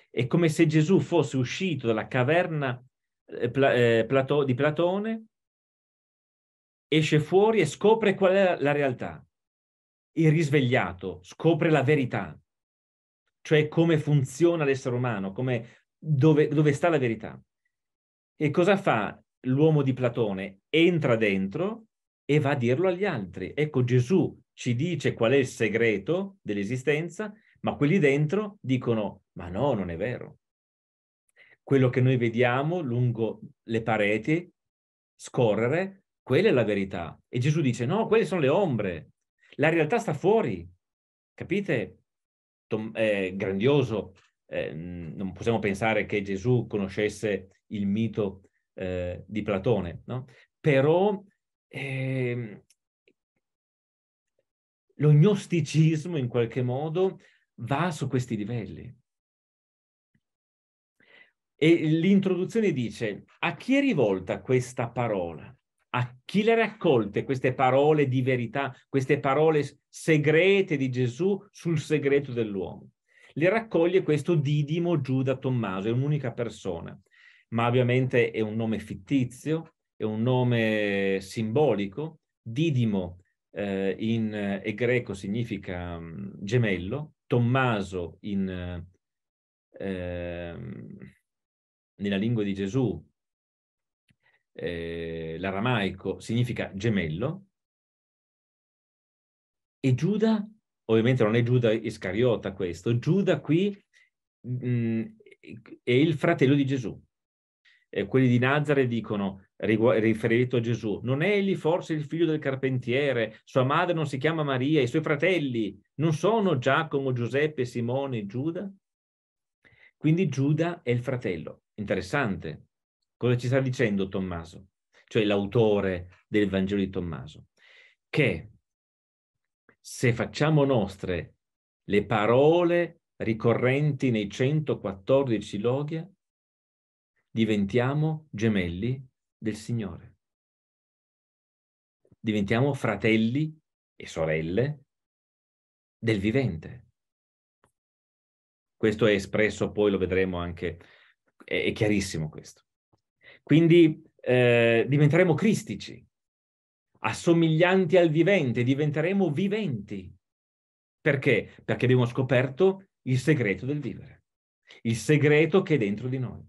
è come se Gesù fosse uscito dalla caverna eh, eh, di Platone, esce fuori e scopre qual è la realtà. Il risvegliato scopre la verità, cioè come funziona l'essere umano, come, dove, dove sta la verità. E cosa fa? l'uomo di Platone entra dentro e va a dirlo agli altri. Ecco, Gesù ci dice qual è il segreto dell'esistenza, ma quelli dentro dicono, ma no, non è vero. Quello che noi vediamo lungo le pareti scorrere, quella è la verità. E Gesù dice, no, quelle sono le ombre. La realtà sta fuori. Capite? Tom- eh, grandioso. Eh, non possiamo pensare che Gesù conoscesse il mito eh, di Platone, no? Però eh, lo gnosticismo in qualche modo va su questi livelli. E l'introduzione dice a chi è rivolta questa parola? A chi le raccolte queste parole di verità, queste parole segrete di Gesù sul segreto dell'uomo? Le raccoglie questo Didimo Giuda Tommaso, è un'unica persona ma ovviamente è un nome fittizio, è un nome simbolico. Didimo eh, in eh, greco significa mh, mm, gemello, Tommaso in, eh, mm, nella lingua di Gesù, eh, l'aramaico, significa gemello, e Giuda, ovviamente non è Giuda Iscariota questo, Giuda qui mh, mm, è il fratello di Gesù, eh, quelli di Nazare dicono riferito a Gesù, non è egli forse il figlio del carpentiere, sua madre non si chiama Maria, i suoi fratelli non sono Giacomo, Giuseppe, Simone, Giuda? Quindi Giuda è il fratello. Interessante. Cosa ci sta dicendo Tommaso? Cioè l'autore del Vangelo di Tommaso. Che se facciamo nostre le parole ricorrenti nei 114 logia, diventiamo gemelli del Signore. Diventiamo fratelli e sorelle del vivente. Questo è espresso, poi lo vedremo anche, è, è chiarissimo questo. Quindi eh, diventeremo cristici, assomiglianti al vivente, diventeremo viventi. Perché? Perché abbiamo scoperto il segreto del vivere, il segreto che è dentro di noi.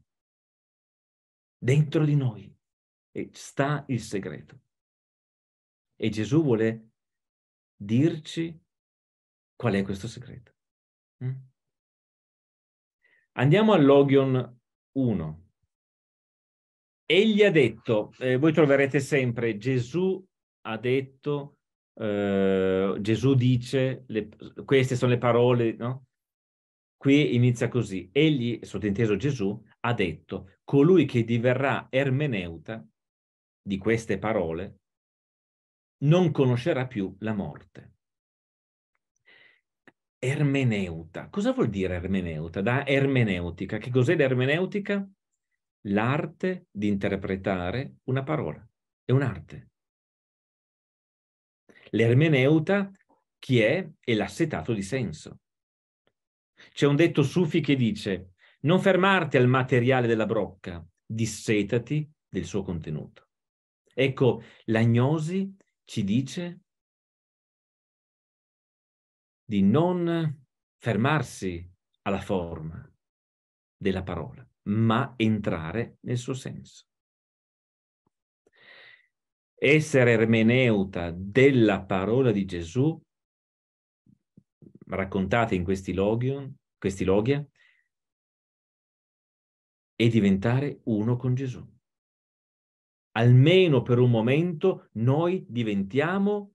Dentro di noi sta il segreto. E Gesù vuole dirci qual è questo segreto. Mm? Andiamo all'Ogion 1. Egli ha detto, eh, voi troverete sempre, Gesù ha detto, eh, Gesù dice, le, queste sono le parole, no? Qui inizia così, egli, sottinteso Gesù, ha detto, colui che diverrà ermeneuta di queste parole non conoscerà più la morte. Ermeneuta. Cosa vuol dire ermeneuta? Da ermeneutica. Che cos'è l'ermeneutica? L'arte di interpretare una parola. È un'arte. L'ermeneuta chi è? È l'assetato di senso. C'è un detto sufi che dice non fermarti al materiale della brocca, dissetati del suo contenuto. Ecco, l'agnosi ci dice di non fermarsi alla forma della parola, ma entrare nel suo senso. Essere ermeneuta della parola di Gesù raccontata in questi, logion, questi logia e diventare uno con Gesù. Almeno per un momento noi diventiamo,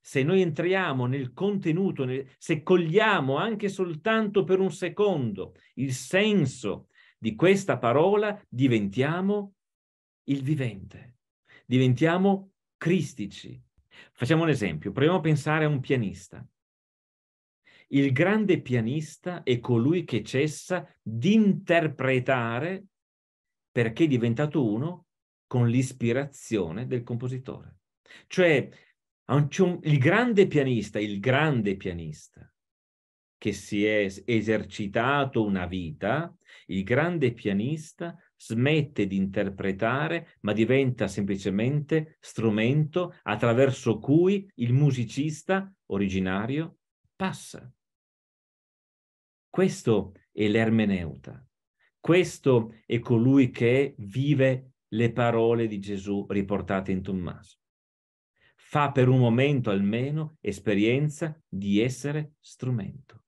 se noi entriamo nel contenuto, se cogliamo anche soltanto per un secondo il senso di questa parola, diventiamo il vivente, diventiamo cristici. Facciamo un esempio, proviamo a pensare a un pianista. Il grande pianista è colui che cessa di interpretare perché è diventato uno con l'ispirazione del compositore. Cioè, il grande pianista, il grande pianista che si è esercitato una vita, il grande pianista smette di interpretare, ma diventa semplicemente strumento attraverso cui il musicista originario passa. Questo è l'ermeneuta, questo è colui che vive le parole di Gesù riportate in Tommaso. Fa per un momento almeno esperienza di essere strumento,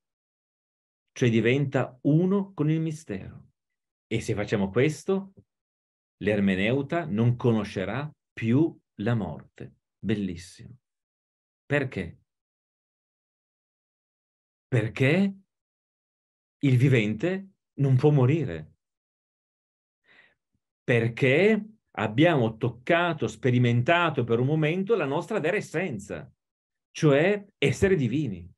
cioè diventa uno con il mistero. E se facciamo questo, l'ermeneuta non conoscerà più la morte. Bellissimo. Perché? Perché il vivente non può morire, perché abbiamo toccato, sperimentato per un momento la nostra vera essenza, cioè essere divini.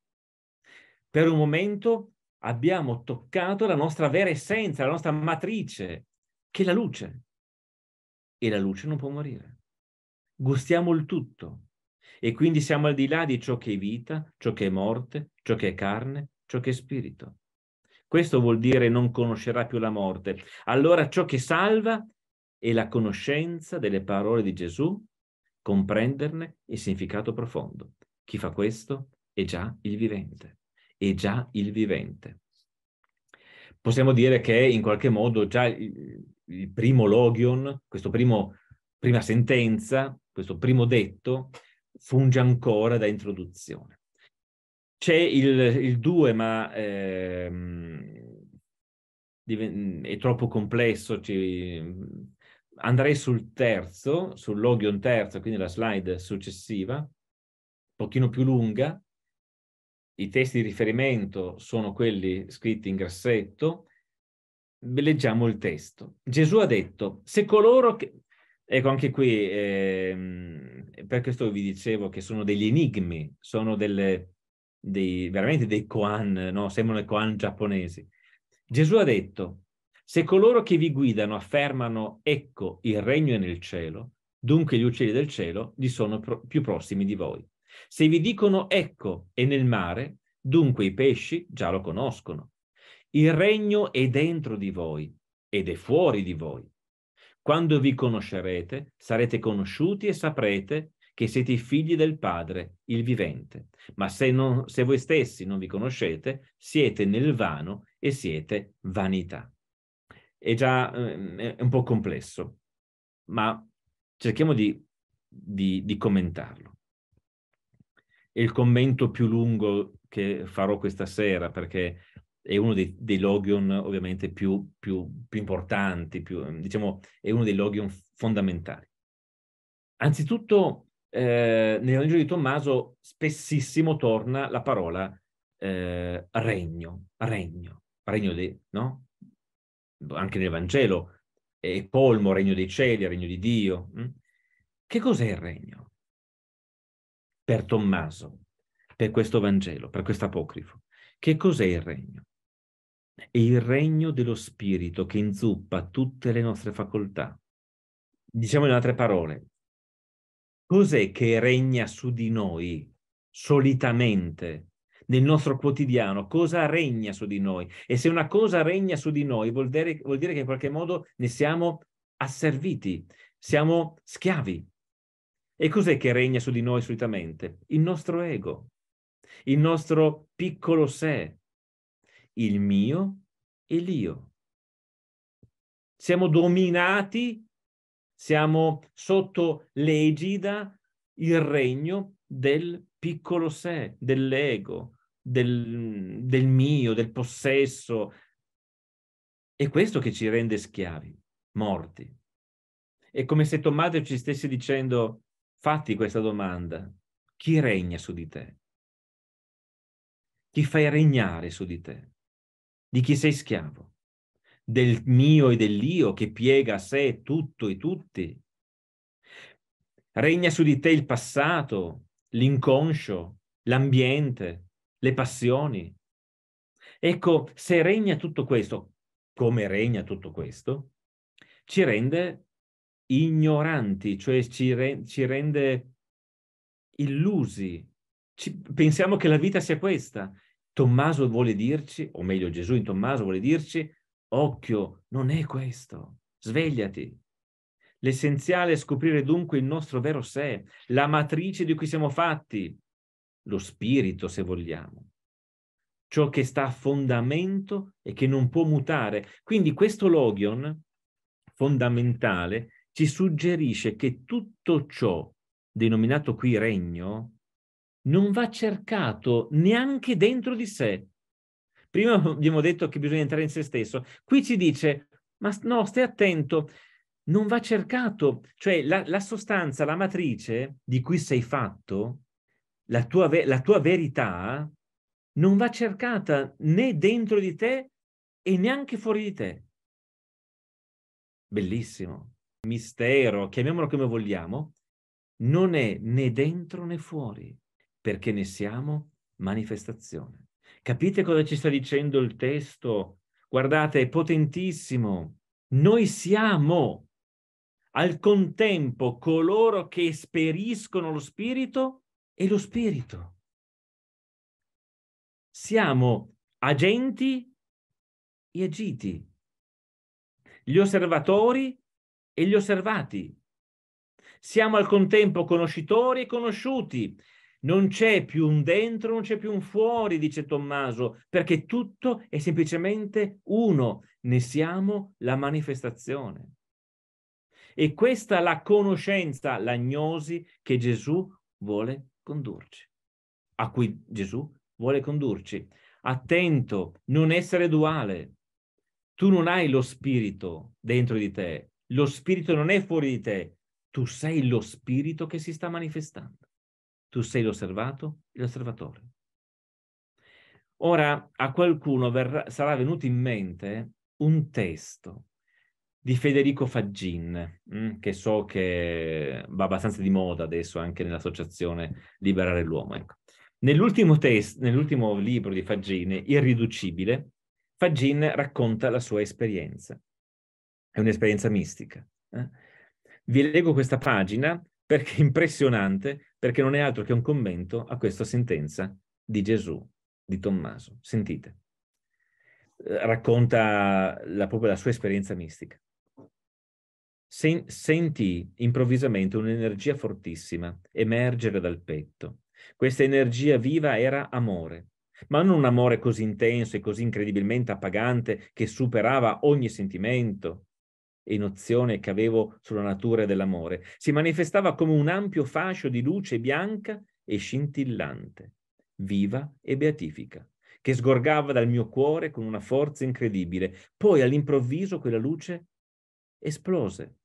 Per un momento abbiamo toccato la nostra vera essenza, la nostra matrice, che è la luce. E la luce non può morire. Gustiamo il tutto. E quindi siamo al di là di ciò che è vita, ciò che è morte, ciò che è carne, ciò che è spirito. Questo vuol dire non conoscerà più la morte. Allora ciò che salva è la conoscenza delle parole di Gesù, comprenderne il significato profondo. Chi fa questo è già il vivente, è già il vivente. Possiamo dire che in qualche modo già il, il primo logion, questa prima sentenza, questo primo detto, funge ancora da introduzione. C'è il 2, ma ehm, mm, è troppo complesso. Ci... Mm, andrei sul terzo, sul Logion terzo, quindi la slide successiva, un pochino più lunga. I testi di riferimento sono quelli scritti in grassetto. Leggiamo il testo. Gesù ha detto, se coloro che... Ecco, anche qui, ehm, per questo vi dicevo che sono degli enigmi, sono delle dei, veramente dei koan, no? sembrano i koan giapponesi. Gesù ha detto, se coloro che vi guidano affermano, ecco, il regno è nel cielo, dunque gli uccelli del cielo gli sono pro- più prossimi di voi. Se vi dicono, ecco, è nel mare, dunque i pesci già lo conoscono. Il regno è dentro di voi ed è fuori di voi. Quando vi conoscerete, sarete conosciuti e saprete che siete figli del Padre, il vivente. Ma se, non, se voi stessi non vi conoscete, siete nel vano e siete vanità. È già eh, è un po' complesso, ma cerchiamo di, di, di commentarlo. È il commento più lungo che farò questa sera, perché è uno dei, dei logion ovviamente più, più, più importanti, più, diciamo, è uno dei logion fondamentali. Anzitutto eh, nell'Angelo di Tommaso spessissimo torna la parola eh, regno, regno, regno di, no? Anche nel Vangelo è colmo, regno dei cieli, regno di Dio. Hm? Che cos'è il regno? Per Tommaso, per questo Vangelo, per questo apocrifo. Che cos'è il regno? È il regno dello spirito che inzuppa tutte le nostre facoltà. Diciamo in altre parole, cos'è che regna su di noi solitamente nel nostro quotidiano? Cosa regna su di noi? E se una cosa regna su di noi vuol dire, vuol dire che in qualche modo ne siamo asserviti, siamo schiavi. E cos'è che regna su di noi solitamente? Il nostro ego, il nostro piccolo sé, il mio e l'io. Siamo dominati siamo sotto l'egida, il regno del piccolo sé, dell'ego, del, del mio, del possesso. È questo che ci rende schiavi, morti. È come se Tommaso ci stesse dicendo, fatti questa domanda, chi regna su di te? Chi fai regnare su di te? Di chi sei schiavo? del mio e dell'io che piega a sé tutto e tutti. Regna su di te il passato, l'inconscio, l'ambiente, le passioni. Ecco, se regna tutto questo, come regna tutto questo, ci rende ignoranti, cioè ci, re- ci rende illusi. Ci- pensiamo che la vita sia questa. Tommaso vuole dirci, o meglio Gesù in Tommaso vuole dirci, Occhio, non è questo. Svegliati. L'essenziale è scoprire dunque il nostro vero sé, la matrice di cui siamo fatti, lo spirito se vogliamo, ciò che sta a fondamento e che non può mutare. Quindi questo logion fondamentale ci suggerisce che tutto ciò denominato qui regno non va cercato neanche dentro di sé, Prima abbiamo detto che bisogna entrare in se stesso. Qui ci dice, ma no, stai attento, non va cercato. Cioè la, la sostanza, la matrice di cui sei fatto, la tua, la tua verità, non va cercata né dentro di te e neanche fuori di te. Bellissimo. Mistero, chiamiamolo come vogliamo, non è né dentro né fuori, perché ne siamo manifestazione. Capite cosa ci sta dicendo il testo? Guardate, è potentissimo. Noi siamo al contempo coloro che esperiscono lo Spirito e lo Spirito. Siamo agenti e agiti, gli osservatori e gli osservati. Siamo al contempo conoscitori e conosciuti, non c'è più un dentro, non c'è più un fuori, dice Tommaso, perché tutto è semplicemente uno, ne siamo la manifestazione. E questa è la conoscenza, l'agnosi che Gesù vuole condurci, a cui Gesù vuole condurci. Attento, non essere duale. Tu non hai lo spirito dentro di te, lo spirito non è fuori di te, tu sei lo spirito che si sta manifestando. Tu sei l'osservato e l'osservatore. Ora a qualcuno verrà, sarà venuto in mente un testo di Federico Faggin, mm, che so che va abbastanza di moda adesso anche nell'associazione Liberare l'Uomo. Ecco. Nell'ultimo, test, nell'ultimo libro di Faggin, Irriducibile, Faggin racconta la sua esperienza. È un'esperienza mistica. Eh? Vi leggo questa pagina perché è impressionante perché non è altro che un commento a questa sentenza di Gesù, di Tommaso. Sentite, eh, racconta la, proprio la sua esperienza mistica. Sen, sentì improvvisamente un'energia fortissima emergere dal petto. Questa energia viva era amore, ma non un amore così intenso e così incredibilmente appagante che superava ogni sentimento, e nozione che avevo sulla natura dell'amore, si manifestava come un ampio fascio di luce bianca e scintillante, viva e beatifica, che sgorgava dal mio cuore con una forza incredibile. Poi all'improvviso quella luce esplose.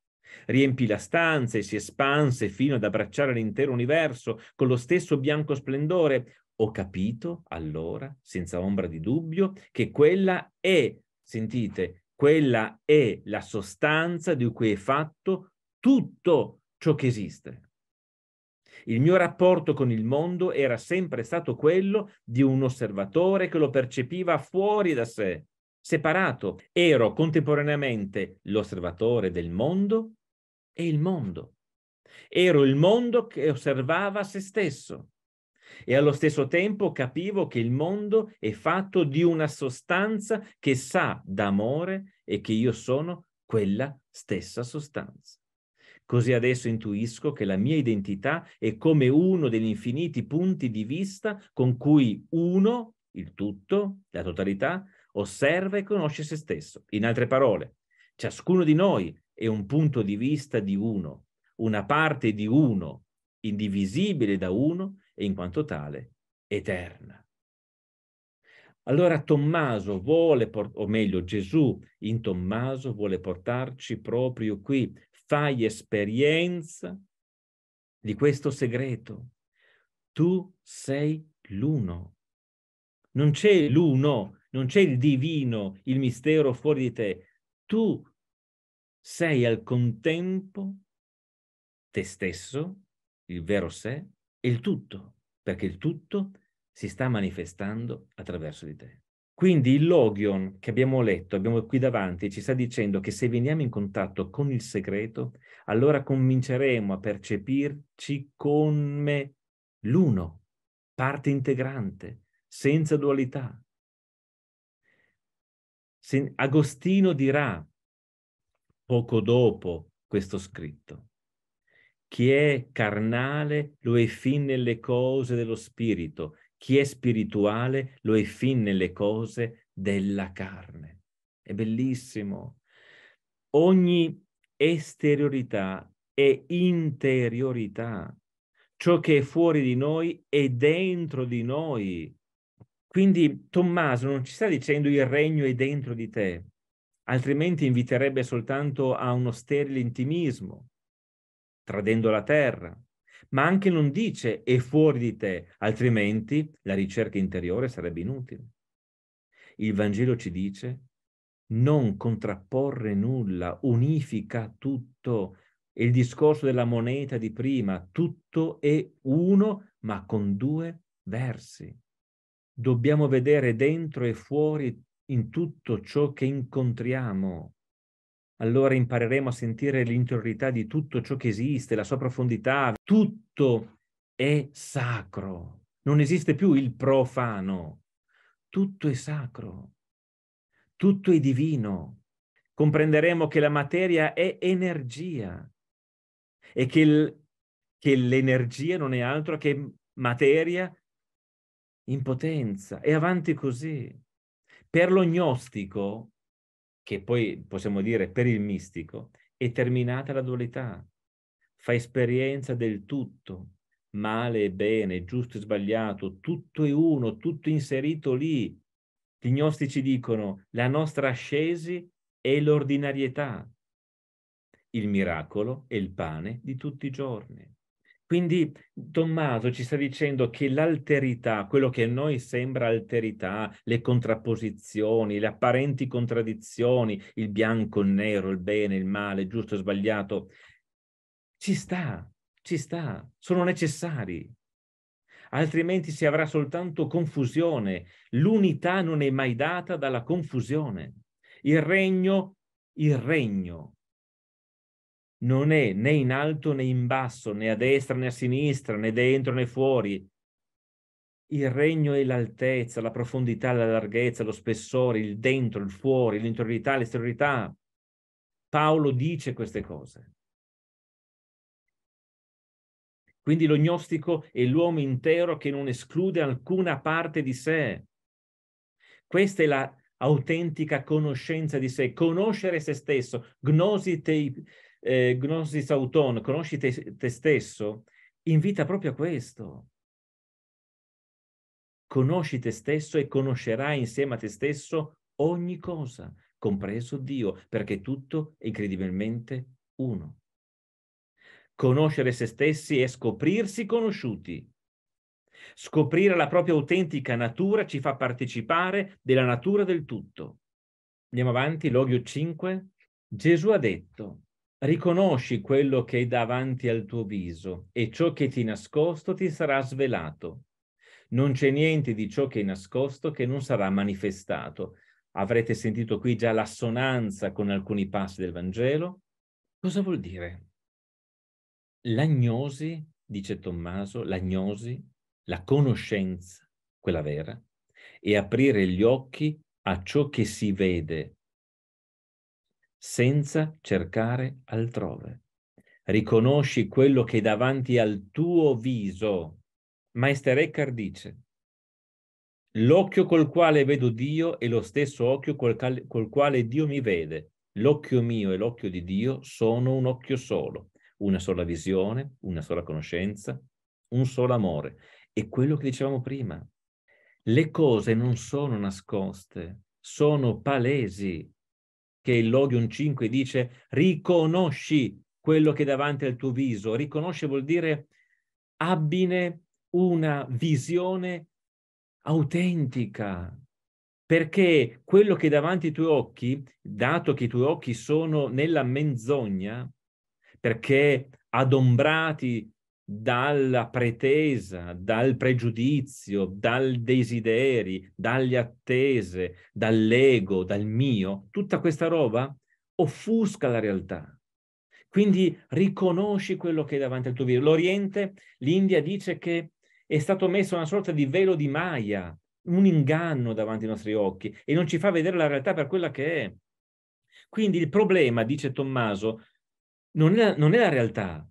Riempì la stanza e si espanse fino ad abbracciare l'intero universo con lo stesso bianco splendore. Ho capito allora, senza ombra di dubbio, che quella è, sentite, quella è la sostanza di cui è fatto tutto ciò che esiste. Il mio rapporto con il mondo era sempre stato quello di un osservatore che lo percepiva fuori da sé, separato. Ero contemporaneamente l'osservatore del mondo e il mondo. Ero il mondo che osservava se stesso e allo stesso tempo capivo che il mondo è fatto di una sostanza che sa d'amore e che io sono quella stessa sostanza. Così adesso intuisco che la mia identità è come uno degli infiniti punti di vista con cui uno, il tutto, la totalità, osserva e conosce se stesso. In altre parole, ciascuno di noi è un punto di vista di uno, una parte di uno, indivisibile da uno, e in quanto tale eterna. Allora Tommaso vuole, port- o meglio Gesù in Tommaso vuole portarci proprio qui, fai esperienza di questo segreto. Tu sei l'uno. Non c'è l'uno, non c'è il divino, il mistero fuori di te. Tu sei al contempo te stesso, il vero sé, e il tutto, perché il tutto si sta manifestando attraverso di te. Quindi il logion che abbiamo letto, abbiamo qui davanti, ci sta dicendo che se veniamo in contatto con il segreto, allora cominceremo a percepirci come l'uno, parte integrante, senza dualità. Agostino dirà poco dopo questo scritto, chi è carnale lo è fin nelle cose dello spirito, chi è spirituale lo è fin nelle cose della carne. È bellissimo. Ogni esteriorità è interiorità. Ciò che è fuori di noi è dentro di noi. Quindi Tommaso non ci sta dicendo il regno è dentro di te, altrimenti inviterebbe soltanto a uno sterile intimismo tradendo la terra, ma anche non dice è fuori di te, altrimenti la ricerca interiore sarebbe inutile. Il Vangelo ci dice non contrapporre nulla, unifica tutto. Il discorso della moneta di prima, tutto è uno ma con due versi. Dobbiamo vedere dentro e fuori in tutto ciò che incontriamo allora impareremo a sentire l'interiorità di tutto ciò che esiste, la sua profondità. Tutto è sacro. Non esiste più il profano. Tutto è sacro. Tutto è divino. Comprenderemo che la materia è energia e che, il, che l'energia non è altro che materia in potenza. E avanti così. Per lo gnostico, che poi possiamo dire per il mistico, è terminata la dualità, fa esperienza del tutto, male e bene, giusto e sbagliato, tutto è uno, tutto inserito lì. Gli gnostici dicono la nostra ascesi è l'ordinarietà, il miracolo è il pane di tutti i giorni. Quindi Tommaso ci sta dicendo che l'alterità, quello che a noi sembra alterità, le contrapposizioni, le apparenti contraddizioni, il bianco, il nero, il bene, il male, giusto e sbagliato, ci sta, ci sta, sono necessari. Altrimenti si avrà soltanto confusione. L'unità non è mai data dalla confusione. Il regno, il regno non è né in alto né in basso, né a destra né a sinistra, né dentro né fuori. Il regno è l'altezza, la profondità, la larghezza, lo spessore, il dentro, il fuori, l'interiorità, l'esteriorità. Paolo dice queste cose. Quindi lo gnostico è l'uomo intero che non esclude alcuna parte di sé. Questa è la autentica conoscenza di sé, conoscere se stesso, gnosi te, eh, Gnosis Auton, conosci te, te stesso, invita proprio a questo. Conosci te stesso e conoscerai insieme a te stesso ogni cosa, compreso Dio, perché tutto è incredibilmente uno. Conoscere se stessi è scoprirsi conosciuti. Scoprire la propria autentica natura ci fa partecipare della natura del tutto. Andiamo avanti, logio 5. Gesù ha detto, Riconosci quello che è davanti al tuo viso e ciò che ti nascosto ti sarà svelato. Non c'è niente di ciò che è nascosto che non sarà manifestato. Avrete sentito qui già l'assonanza con alcuni passi del Vangelo. Cosa vuol dire? L'agnosi, dice Tommaso, l'agnosi, la conoscenza, quella vera, e aprire gli occhi a ciò che si vede, senza cercare altrove. Riconosci quello che è davanti al tuo viso. Maestro Eckhart dice, l'occhio col quale vedo Dio è lo stesso occhio col, cal- col quale Dio mi vede. L'occhio mio e l'occhio di Dio sono un occhio solo, una sola visione, una sola conoscenza, un solo amore. E quello che dicevamo prima, le cose non sono nascoste, sono palesi che il Lodion 5 dice riconosci quello che è davanti al tuo viso. Riconosce vuol dire abbine una visione autentica, perché quello che è davanti ai tuoi occhi, dato che i tuoi occhi sono nella menzogna, perché adombrati dalla pretesa, dal pregiudizio, dal desideri, dalle attese, dall'ego, dal mio, tutta questa roba offusca la realtà. Quindi riconosci quello che è davanti al tuo viso. L'Oriente, l'India dice che è stato messo una sorta di velo di Maya, un inganno davanti ai nostri occhi e non ci fa vedere la realtà per quella che è. Quindi il problema, dice Tommaso, non è, non è la realtà,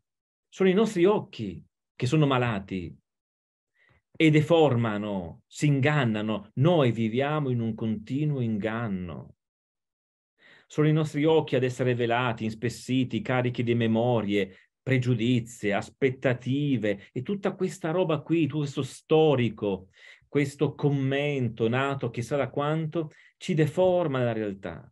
sono i nostri occhi che sono malati e deformano, si ingannano. Noi viviamo in un continuo inganno. Sono i nostri occhi ad essere velati, inspessiti, carichi di memorie, pregiudizie, aspettative e tutta questa roba qui, tutto questo storico, questo commento nato chissà da quanto, ci deforma la realtà.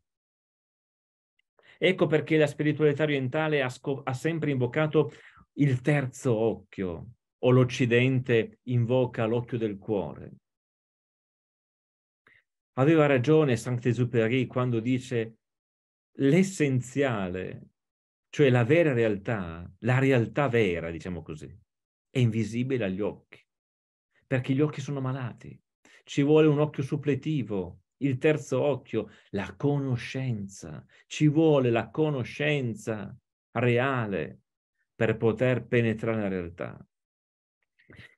Ecco perché la spiritualità orientale ha, scop- ha sempre invocato il terzo occhio o l'Occidente invoca l'occhio del cuore. Aveva ragione Saint-Exupéry quando dice l'essenziale, cioè la vera realtà, la realtà vera, diciamo così, è invisibile agli occhi, perché gli occhi sono malati. Ci vuole un occhio suppletivo, il terzo occhio, la conoscenza. Ci vuole la conoscenza reale per poter penetrare la realtà.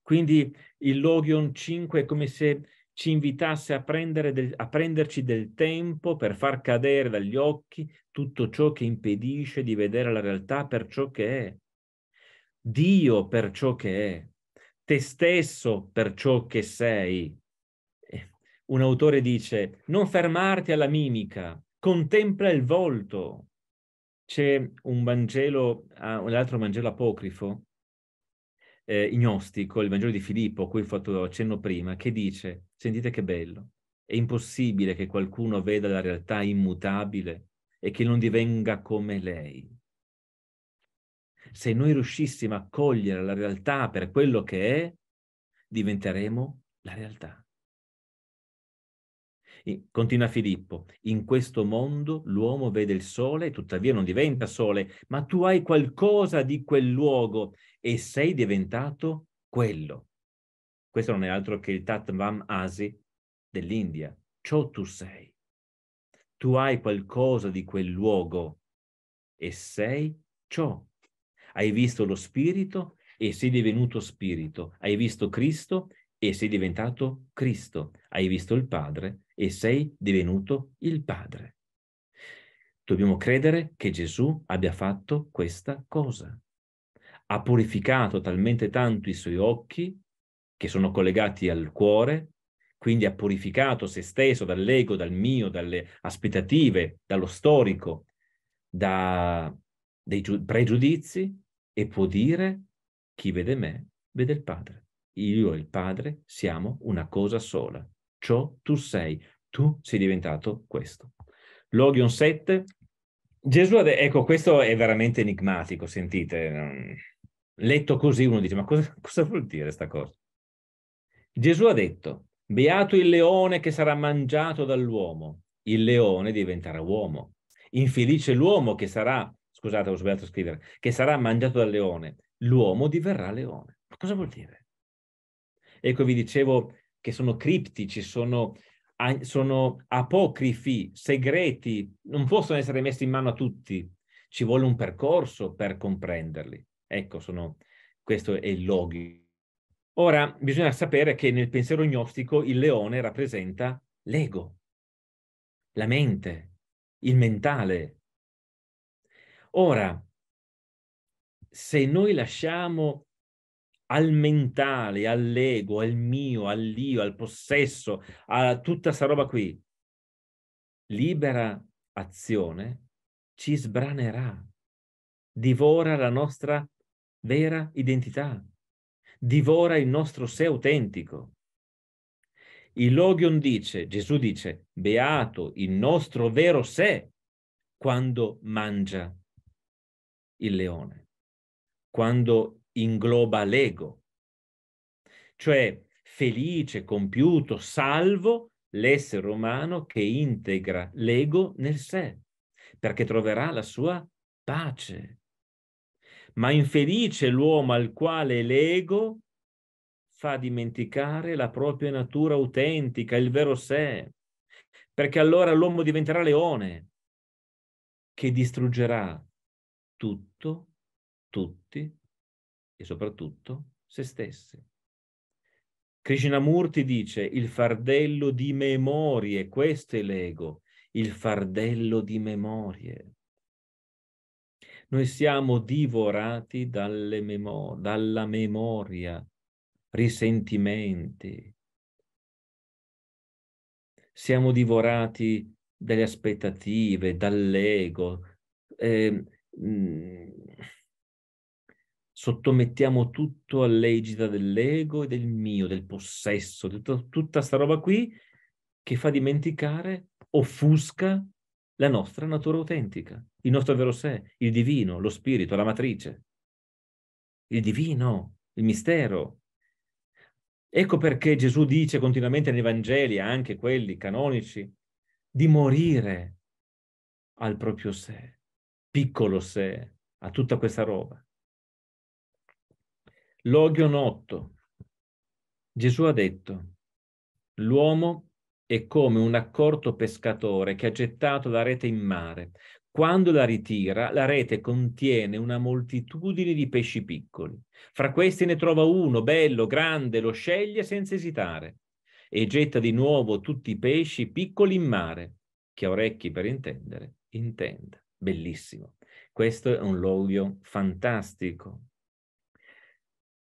Quindi il Logion 5 è come se ci invitasse a, del, a, prenderci del tempo per far cadere dagli occhi tutto ciò che impedisce di vedere la realtà per ciò che è, Dio per ciò che è, te stesso per ciò che sei. Un autore dice, non fermarti alla mimica, contempla il volto, c'è un Vangelo, ah, un altro Vangelo apocrifo, eh, ignostico, il Vangelo di Filippo, a cui ho fatto accenno prima, che dice, sentite che bello, è impossibile che qualcuno veda la realtà immutabile e che non divenga come lei. Se noi riuscissimo a cogliere la realtà per quello che è, diventeremo la realtà. Continua Filippo, in questo mondo l'uomo vede il sole e tuttavia non diventa sole, ma tu hai qualcosa di quel luogo e sei diventato quello. Questo non è altro che il Tatvam Asi dell'India. Ciò tu sei. Tu hai qualcosa di quel luogo e sei ciò. Hai visto lo spirito e sei divenuto spirito. Hai visto Cristo e sei diventato Cristo. Hai visto il Padre e sei divenuto il Padre. Dobbiamo credere che Gesù abbia fatto questa cosa. Ha purificato talmente tanto i suoi occhi, che sono collegati al cuore, quindi ha purificato se stesso dall'ego, dal mio, dalle aspettative, dallo storico, da dei pregiudizi e può dire chi vede me vede il Padre. Io e il Padre siamo una cosa sola ciò cioè, tu sei, tu sei diventato questo. Logion 7, Gesù, ha ecco, questo è veramente enigmatico, sentite, letto così uno dice, ma cosa, cosa vuol dire questa cosa? Gesù ha detto, beato il leone che sarà mangiato dall'uomo, il leone diventerà uomo, infelice l'uomo che sarà, scusate ho sbagliato a scrivere, che sarà mangiato dal leone, l'uomo diverrà leone. Ma cosa vuol dire? Ecco, vi dicevo, che sono criptici, sono, sono apocrifi, segreti, non possono essere messi in mano a tutti. Ci vuole un percorso per comprenderli. Ecco, sono, questo è il logico. Ora, bisogna sapere che nel pensiero gnostico il leone rappresenta l'ego, la mente, il mentale. Ora, se noi lasciamo al mentale, all'ego, al mio, all'io, al possesso, a tutta sta roba qui, libera azione ci sbranerà, divora la nostra vera identità, divora il nostro sé autentico. Il Logion dice, Gesù dice, beato il nostro vero sé quando mangia il leone, quando ingloba l'ego, cioè felice, compiuto, salvo l'essere umano che integra l'ego nel sé, perché troverà la sua pace. Ma infelice l'uomo al quale l'ego fa dimenticare la propria natura autentica, il vero sé, perché allora l'uomo diventerà leone che distruggerà tutto, tutti e soprattutto se stesse. Krishnamurti dice il fardello di memorie, questo è l'ego, il fardello di memorie. Noi siamo divorati dalle memo- dalla memoria, risentimenti. Siamo divorati dalle aspettative, dall'ego, eh, sottomettiamo tutto all'egida dell'ego e del mio, del possesso, tutta, tutta sta roba qui che fa dimenticare, offusca la nostra natura autentica, il nostro vero sé, il divino, lo spirito, la matrice, il divino, il mistero. Ecco perché Gesù dice continuamente nei Vangeli, anche quelli canonici, di morire al proprio sé, piccolo sé, a tutta questa roba. L'odio notto. Gesù ha detto, l'uomo è come un accorto pescatore che ha gettato la rete in mare. Quando la ritira, la rete contiene una moltitudine di pesci piccoli. Fra questi ne trova uno, bello, grande, lo sceglie senza esitare e getta di nuovo tutti i pesci piccoli in mare. Chi ha orecchi per intendere, intenda. Bellissimo. Questo è un lodio fantastico,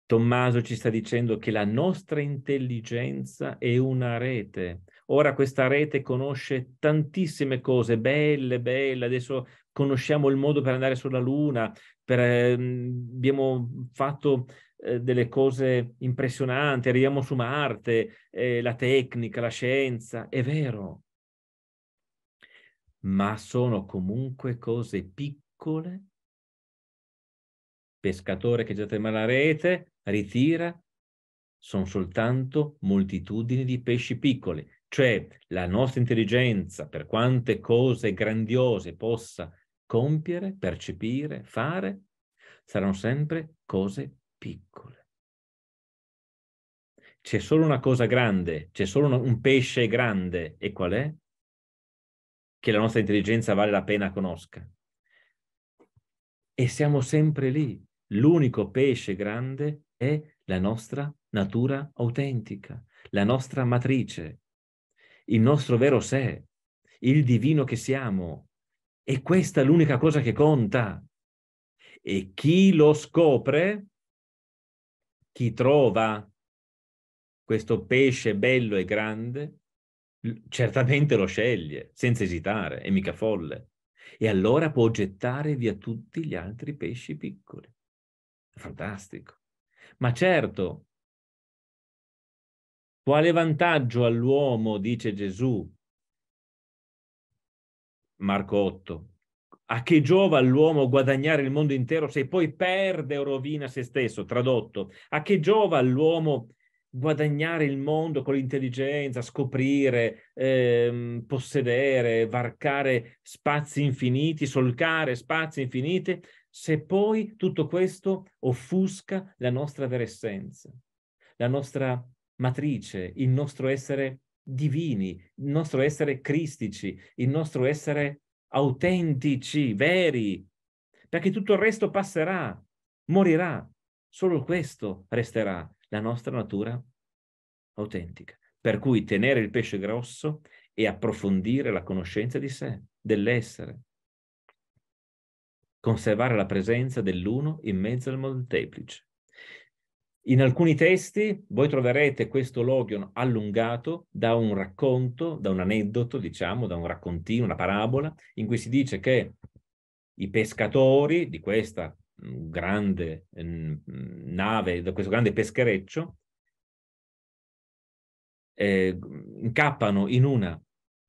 Tommaso ci sta dicendo che la nostra intelligenza è una rete. Ora questa rete conosce tantissime cose belle, belle. Adesso conosciamo il modo per andare sulla Luna, per, eh, abbiamo fatto eh, delle cose impressionanti, arriviamo su Marte, eh, la tecnica, la scienza, è vero. Ma sono comunque cose piccole pescatore che già teme la rete, ritira sono soltanto moltitudini di pesci piccoli, cioè la nostra intelligenza, per quante cose grandiose possa compiere, percepire, fare, saranno sempre cose piccole. C'è solo una cosa grande, c'è solo un pesce grande, e qual è? Che la nostra intelligenza vale la pena conosca. E siamo sempre lì, L'unico pesce grande è la nostra natura autentica, la nostra matrice, il nostro vero sé, il divino che siamo. E questa è l'unica cosa che conta. E chi lo scopre, chi trova questo pesce bello e grande, certamente lo sceglie, senza esitare, è mica folle. E allora può gettare via tutti gli altri pesci piccoli. Fantastico. Ma certo, quale vantaggio all'uomo, dice Gesù, Marco 8, a che giova all'uomo guadagnare il mondo intero se poi perde o rovina se stesso? Tradotto, a che giova all'uomo guadagnare il mondo con l'intelligenza, scoprire, ehm, possedere, varcare spazi infiniti, solcare spazi infiniti, se poi tutto questo offusca la nostra vera essenza, la nostra matrice, il nostro essere divini, il nostro essere cristici, il nostro essere autentici, veri, perché tutto il resto passerà, morirà, solo questo resterà, la nostra natura autentica. Per cui tenere il pesce grosso e approfondire la conoscenza di sé, dell'essere, conservare la presenza dell'uno in mezzo al molteplice. In alcuni testi voi troverete questo logion allungato da un racconto, da un aneddoto, diciamo, da un raccontino, una parabola, in cui si dice che i pescatori di questa mm, grande mm, mm, nave, da questo grande peschereccio, eh, incappano in una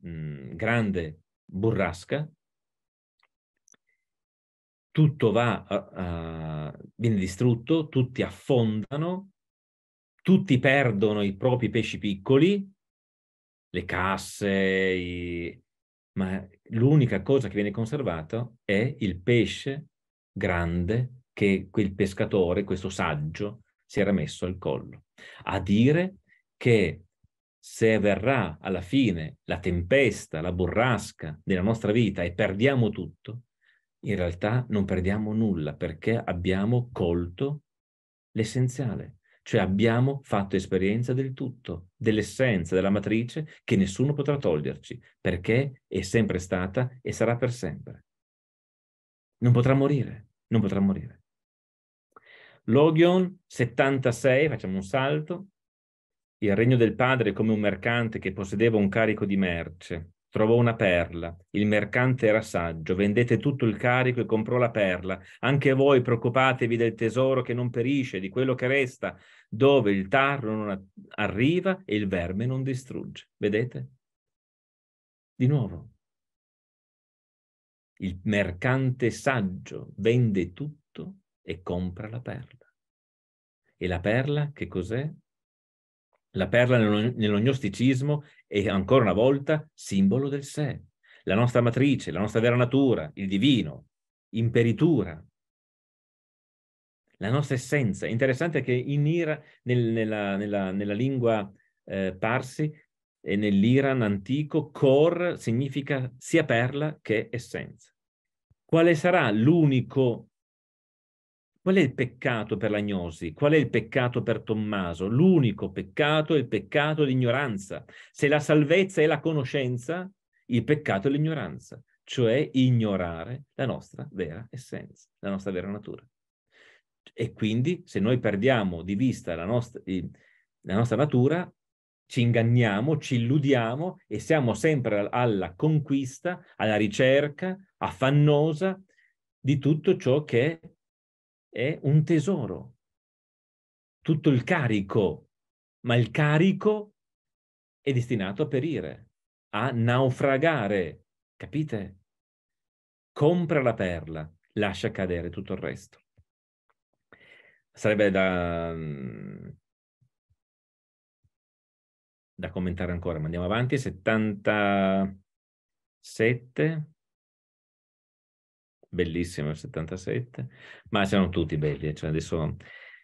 mh, grande burrasca tutto va, uh, viene distrutto, tutti affondano, tutti perdono i propri pesci piccoli, le casse, i... ma l'unica cosa che viene conservata è il pesce grande che quel pescatore, questo saggio, si era messo al collo. A dire che se verrà alla fine la tempesta, la burrasca della nostra vita e perdiamo tutto, in realtà non perdiamo nulla perché abbiamo colto l'essenziale, cioè abbiamo fatto esperienza del tutto, dell'essenza, della matrice che nessuno potrà toglierci perché è sempre stata e sarà per sempre. Non potrà morire, non potrà morire. Logion 76, facciamo un salto. Il regno del padre è come un mercante che possedeva un carico di merce Trovò una perla, il mercante era saggio, vendete tutto il carico e comprò la perla. Anche voi preoccupatevi del tesoro che non perisce, di quello che resta, dove il tarro non arriva e il verme non distrugge. Vedete? Di nuovo, il mercante saggio vende tutto e compra la perla. E la perla che cos'è? La perla nell'ognosticismo è ancora una volta simbolo del sé, la nostra matrice, la nostra vera natura, il divino, imperitura, la nostra essenza. interessante che in Ira, nel, nella, nella, nella, lingua eh, parsi e nell'Iran antico, kor significa sia perla che essenza. Quale sarà l'unico Qual è il peccato per l'agnosi? Qual è il peccato per Tommaso? L'unico peccato è il peccato d'ignoranza. Se la salvezza è la conoscenza, il peccato è l'ignoranza, cioè ignorare la nostra vera essenza, la nostra vera natura. E quindi se noi perdiamo di vista la nostra, la nostra natura, ci inganniamo, ci illudiamo e siamo sempre alla conquista, alla ricerca affannosa di tutto ciò che è un tesoro, tutto il carico, ma il carico è destinato a perire, a naufragare, capite? Compra la perla, lascia cadere tutto il resto. Sarebbe da, da commentare ancora, ma andiamo avanti. 77 bellissimo il 77, ma c'erano tutti belli. Eh, cioè adesso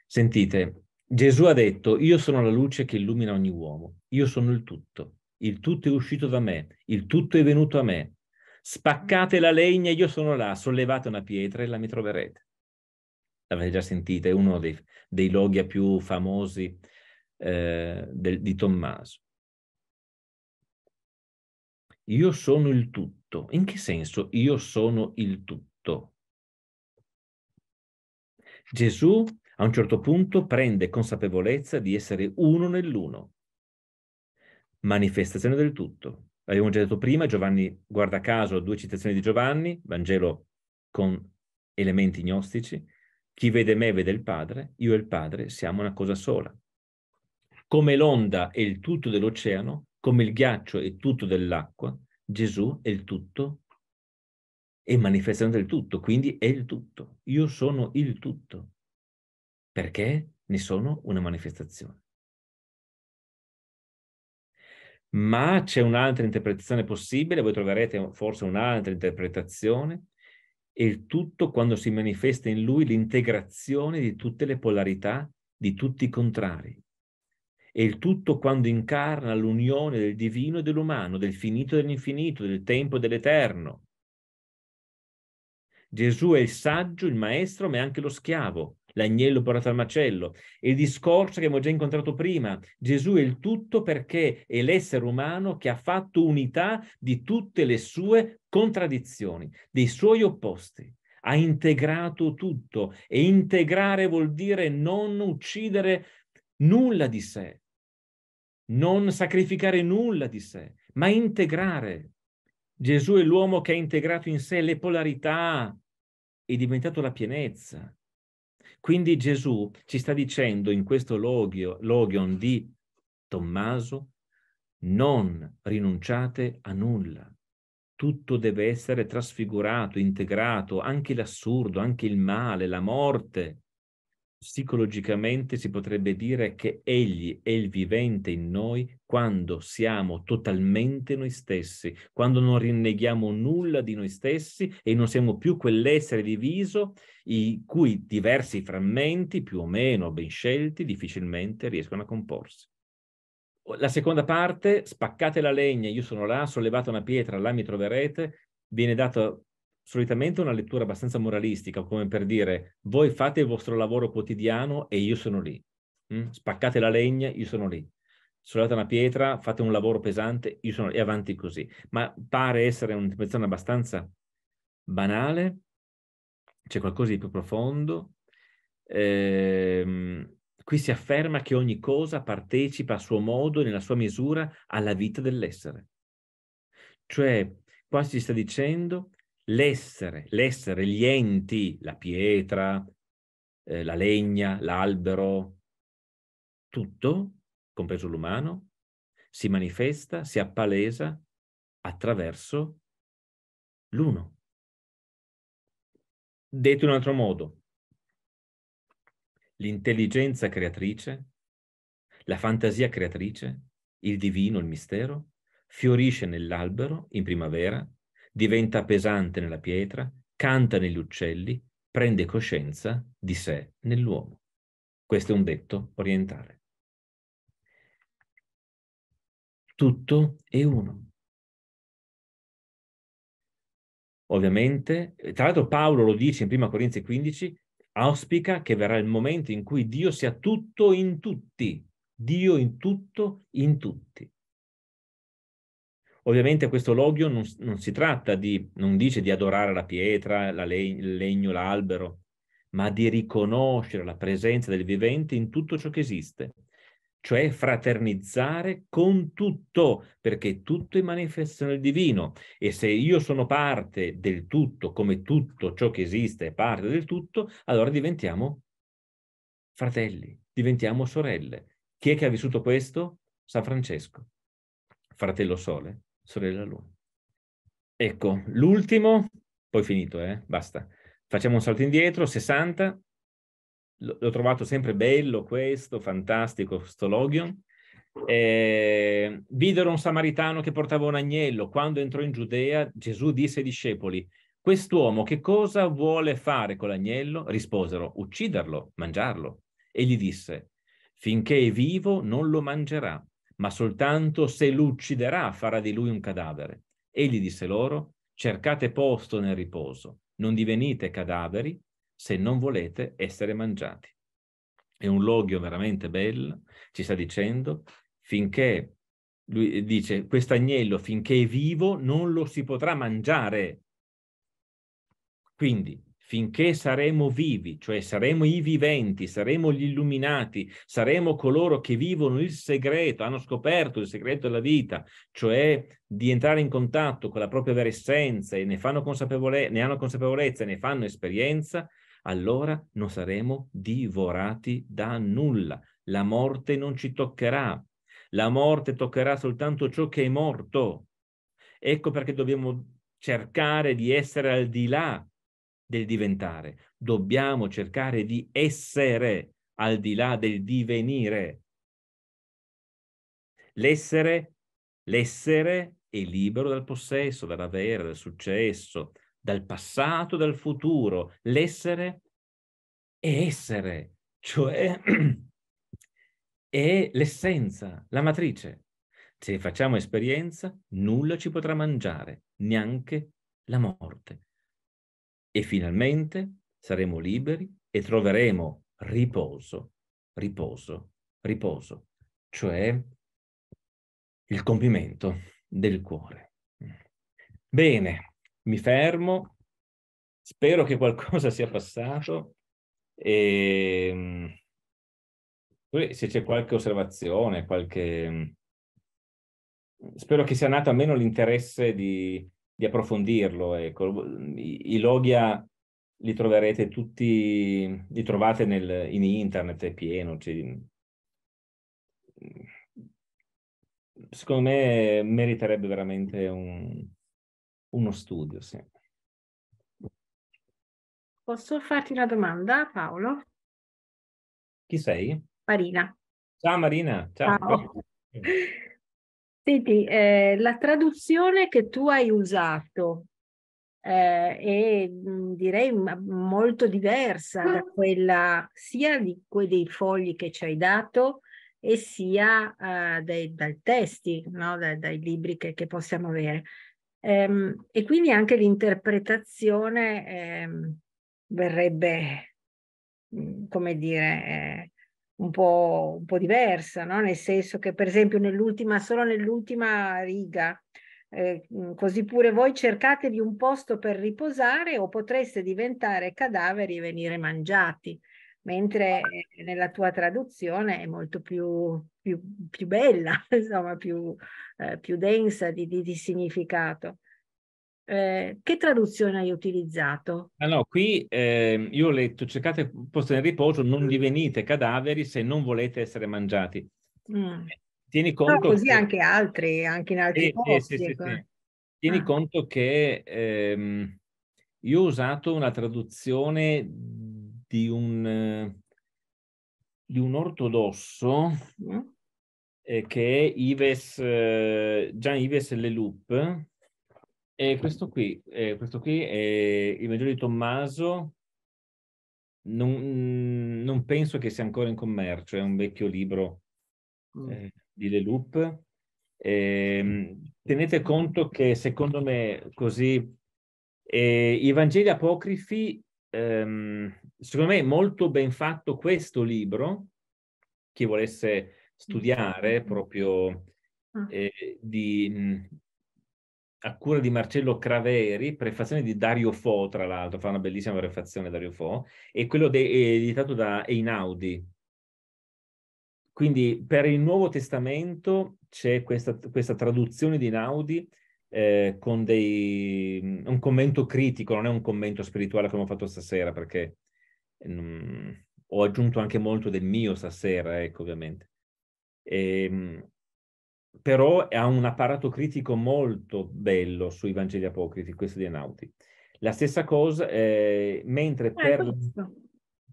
sentite, Gesù ha detto, io sono la luce che illumina ogni uomo, io sono il tutto, il tutto è uscito da me, il tutto è venuto a me. Spaccate la legna, io sono là, sollevate una pietra e la mi troverete. L'avete già sentita, è uno dei, dei logia più famosi eh, del, di Tommaso. Io sono il tutto. In che senso io sono il tutto? Gesù a un certo punto prende consapevolezza di essere uno nell'uno. Manifestazione del tutto. L'abbiamo già detto prima, Giovanni, guarda caso, due citazioni di Giovanni, Vangelo con elementi gnostici. Chi vede me vede il Padre, io e il Padre siamo una cosa sola. Come l'onda è il tutto dell'oceano, come il ghiaccio è tutto dell'acqua, Gesù è il tutto è manifestazione del tutto, quindi è il tutto. Io sono il tutto, perché ne sono una manifestazione. Ma c'è un'altra interpretazione possibile, voi troverete forse un'altra interpretazione, e il tutto quando si manifesta in lui l'integrazione di tutte le polarità, di tutti i contrari. E il tutto quando incarna l'unione del divino e dell'umano, del finito e dell'infinito, del tempo e dell'eterno, Gesù è il saggio, il maestro, ma è anche lo schiavo, l'agnello portato al macello. E il discorso che abbiamo già incontrato prima, Gesù è il tutto perché è l'essere umano che ha fatto unità di tutte le sue contraddizioni, dei suoi opposti. Ha integrato tutto e integrare vuol dire non uccidere nulla di sé, non sacrificare nulla di sé, ma integrare. Gesù è l'uomo che ha integrato in sé le polarità, è diventato la pienezza. Quindi Gesù ci sta dicendo in questo logio, logion di Tommaso, non rinunciate a nulla. Tutto deve essere trasfigurato, integrato, anche l'assurdo, anche il male, la morte, psicologicamente si potrebbe dire che egli è il vivente in noi quando siamo totalmente noi stessi, quando non rinneghiamo nulla di noi stessi e non siamo più quell'essere diviso i cui diversi frammenti, più o meno ben scelti, difficilmente riescono a comporsi. La seconda parte, spaccate la legna, io sono là, sollevate una pietra, là mi troverete, viene data solitamente una lettura abbastanza moralistica, come per dire voi fate il vostro lavoro quotidiano e io sono lì, mm? spaccate la legna, io sono lì, sollevate una pietra, fate un lavoro pesante, io sono lì, e avanti così. Ma pare essere un'interpretazione abbastanza banale, c'è qualcosa di più profondo. Ehm, qui si afferma che ogni cosa partecipa a suo modo e nella sua misura alla vita dell'essere. Cioè, qua si sta dicendo l'essere, l'essere, gli enti, la pietra, eh, la legna, l'albero, tutto, compreso l'umano, si manifesta, si appalesa attraverso l'uno. Detto in un altro modo, l'intelligenza creatrice, la fantasia creatrice, il divino, il mistero, fiorisce nell'albero in primavera diventa pesante nella pietra, canta negli uccelli, prende coscienza di sé nell'uomo. Questo è un detto orientale. Tutto è uno. Ovviamente, tra l'altro Paolo lo dice in prima Corinzi 15, auspica che verrà il momento in cui Dio sia tutto in tutti, Dio in tutto in tutti. Ovviamente questo logio non, non si tratta di, non dice di adorare la pietra, la le, il legno, l'albero, ma di riconoscere la presenza del vivente in tutto ciò che esiste, cioè fraternizzare con tutto, perché tutto è manifestazione del divino. E se io sono parte del tutto, come tutto ciò che esiste è parte del tutto, allora diventiamo fratelli, diventiamo sorelle. Chi è che ha vissuto questo? San Francesco, fratello Sole sorella luna. Ecco, l'ultimo, poi finito, eh? basta. Facciamo un salto indietro, 60. L- l'ho trovato sempre bello questo, fantastico, sto logion. Eh, videro un samaritano che portava un agnello. Quando entrò in Giudea, Gesù disse ai discepoli, quest'uomo che cosa vuole fare con l'agnello? Risposero, ucciderlo, mangiarlo. E gli disse, finché è vivo non lo mangerà ma soltanto se l'ucciderà farà di lui un cadavere. Egli disse loro, cercate posto nel riposo, non divenite cadaveri se non volete essere mangiati. È un logio veramente bello, ci sta dicendo, finché, lui dice, quest'agnello finché è vivo non lo si potrà mangiare. Quindi finché saremo vivi, cioè saremo i viventi, saremo gli illuminati, saremo coloro che vivono il segreto, hanno scoperto il segreto della vita, cioè di entrare in contatto con la propria vera essenza e ne, consapevole- ne hanno consapevolezza e ne fanno esperienza, allora non saremo divorati da nulla. La morte non ci toccherà. La morte toccherà soltanto ciò che è morto. Ecco perché dobbiamo cercare di essere al di là del diventare, dobbiamo cercare di essere al di là del divenire. L'essere, l'essere è libero dal possesso, dall'avere, dal successo, dal passato, dal futuro. L'essere è essere, cioè è l'essenza, la matrice. Se facciamo esperienza, nulla ci potrà mangiare, neanche la morte e finalmente saremo liberi e troveremo riposo, riposo, riposo, cioè il compimento del cuore. Bene, mi fermo, spero che qualcosa sia passato e ehm, se c'è qualche osservazione, qualche... spero che sia nato almeno l'interesse di, di approfondirlo. Ecco. I, I Logia li troverete tutti, li trovate nel, in internet, è pieno. Cioè, secondo me meriterebbe veramente un, uno studio. Sì. Posso farti una domanda, Paolo? Chi sei? Marina. Ciao Marina, ciao. ciao. Senti, eh, la traduzione che tu hai usato eh, è mm, direi molto diversa da mm. quella sia di quei dei fogli che ci hai dato e sia eh, dai, dai, testi, no? dai, dai libri che, che, possiamo avere. Ehm, e quindi anche l'interpretazione ehm, verrebbe, mm, come dire, eh, un po', un po diversa, no? nel senso che per esempio nell'ultima, solo nell'ultima riga, eh, così pure voi cercatevi un posto per riposare o potreste diventare cadaveri e venire mangiati, mentre eh, nella tua traduzione è molto più, più, più bella, insomma più, eh, più densa di, di, di significato. Eh, che traduzione hai utilizzato? Ah no, qui eh, io ho letto, cercate posto nel riposo, non mm. divenite cadaveri se non volete essere mangiati. Mm. Eh, tieni conto... Però così che... anche altri, anche in altri eh, posti. Sì, sì, sì. Ecco. Tieni ah. conto che ehm, io ho usato una traduzione di un, di un ortodosso mm. Eh, che è Ives, Gian Ives Leloup, e questo qui, eh, questo qui è il Vangelo di Tommaso. Non, non, penso che sia ancora in commercio, è un vecchio libro mm. eh, di Le Loop. Eh, tenete conto che secondo me così i Vangeli apocrifi, ehm, secondo me è molto ben fatto questo libro, chi volesse studiare mm. proprio ah. eh, di, a cura di Marcello Craveri, prefazione di Dario Fo, tra l'altro, fa una bellissima prefazione Dario Fo, e quello de- editato da Einaudi. Quindi per il Nuovo Testamento c'è questa, questa traduzione di Einaudi eh, con dei, un commento critico, non è un commento spirituale come ho fatto stasera, perché mh, mm, ho aggiunto anche molto del mio stasera, ecco, ovviamente. E, ehm, però ha un apparato critico molto bello sui Vangeli apocrifi, questo di Enauti. La stessa cosa, eh, mentre, eh, per,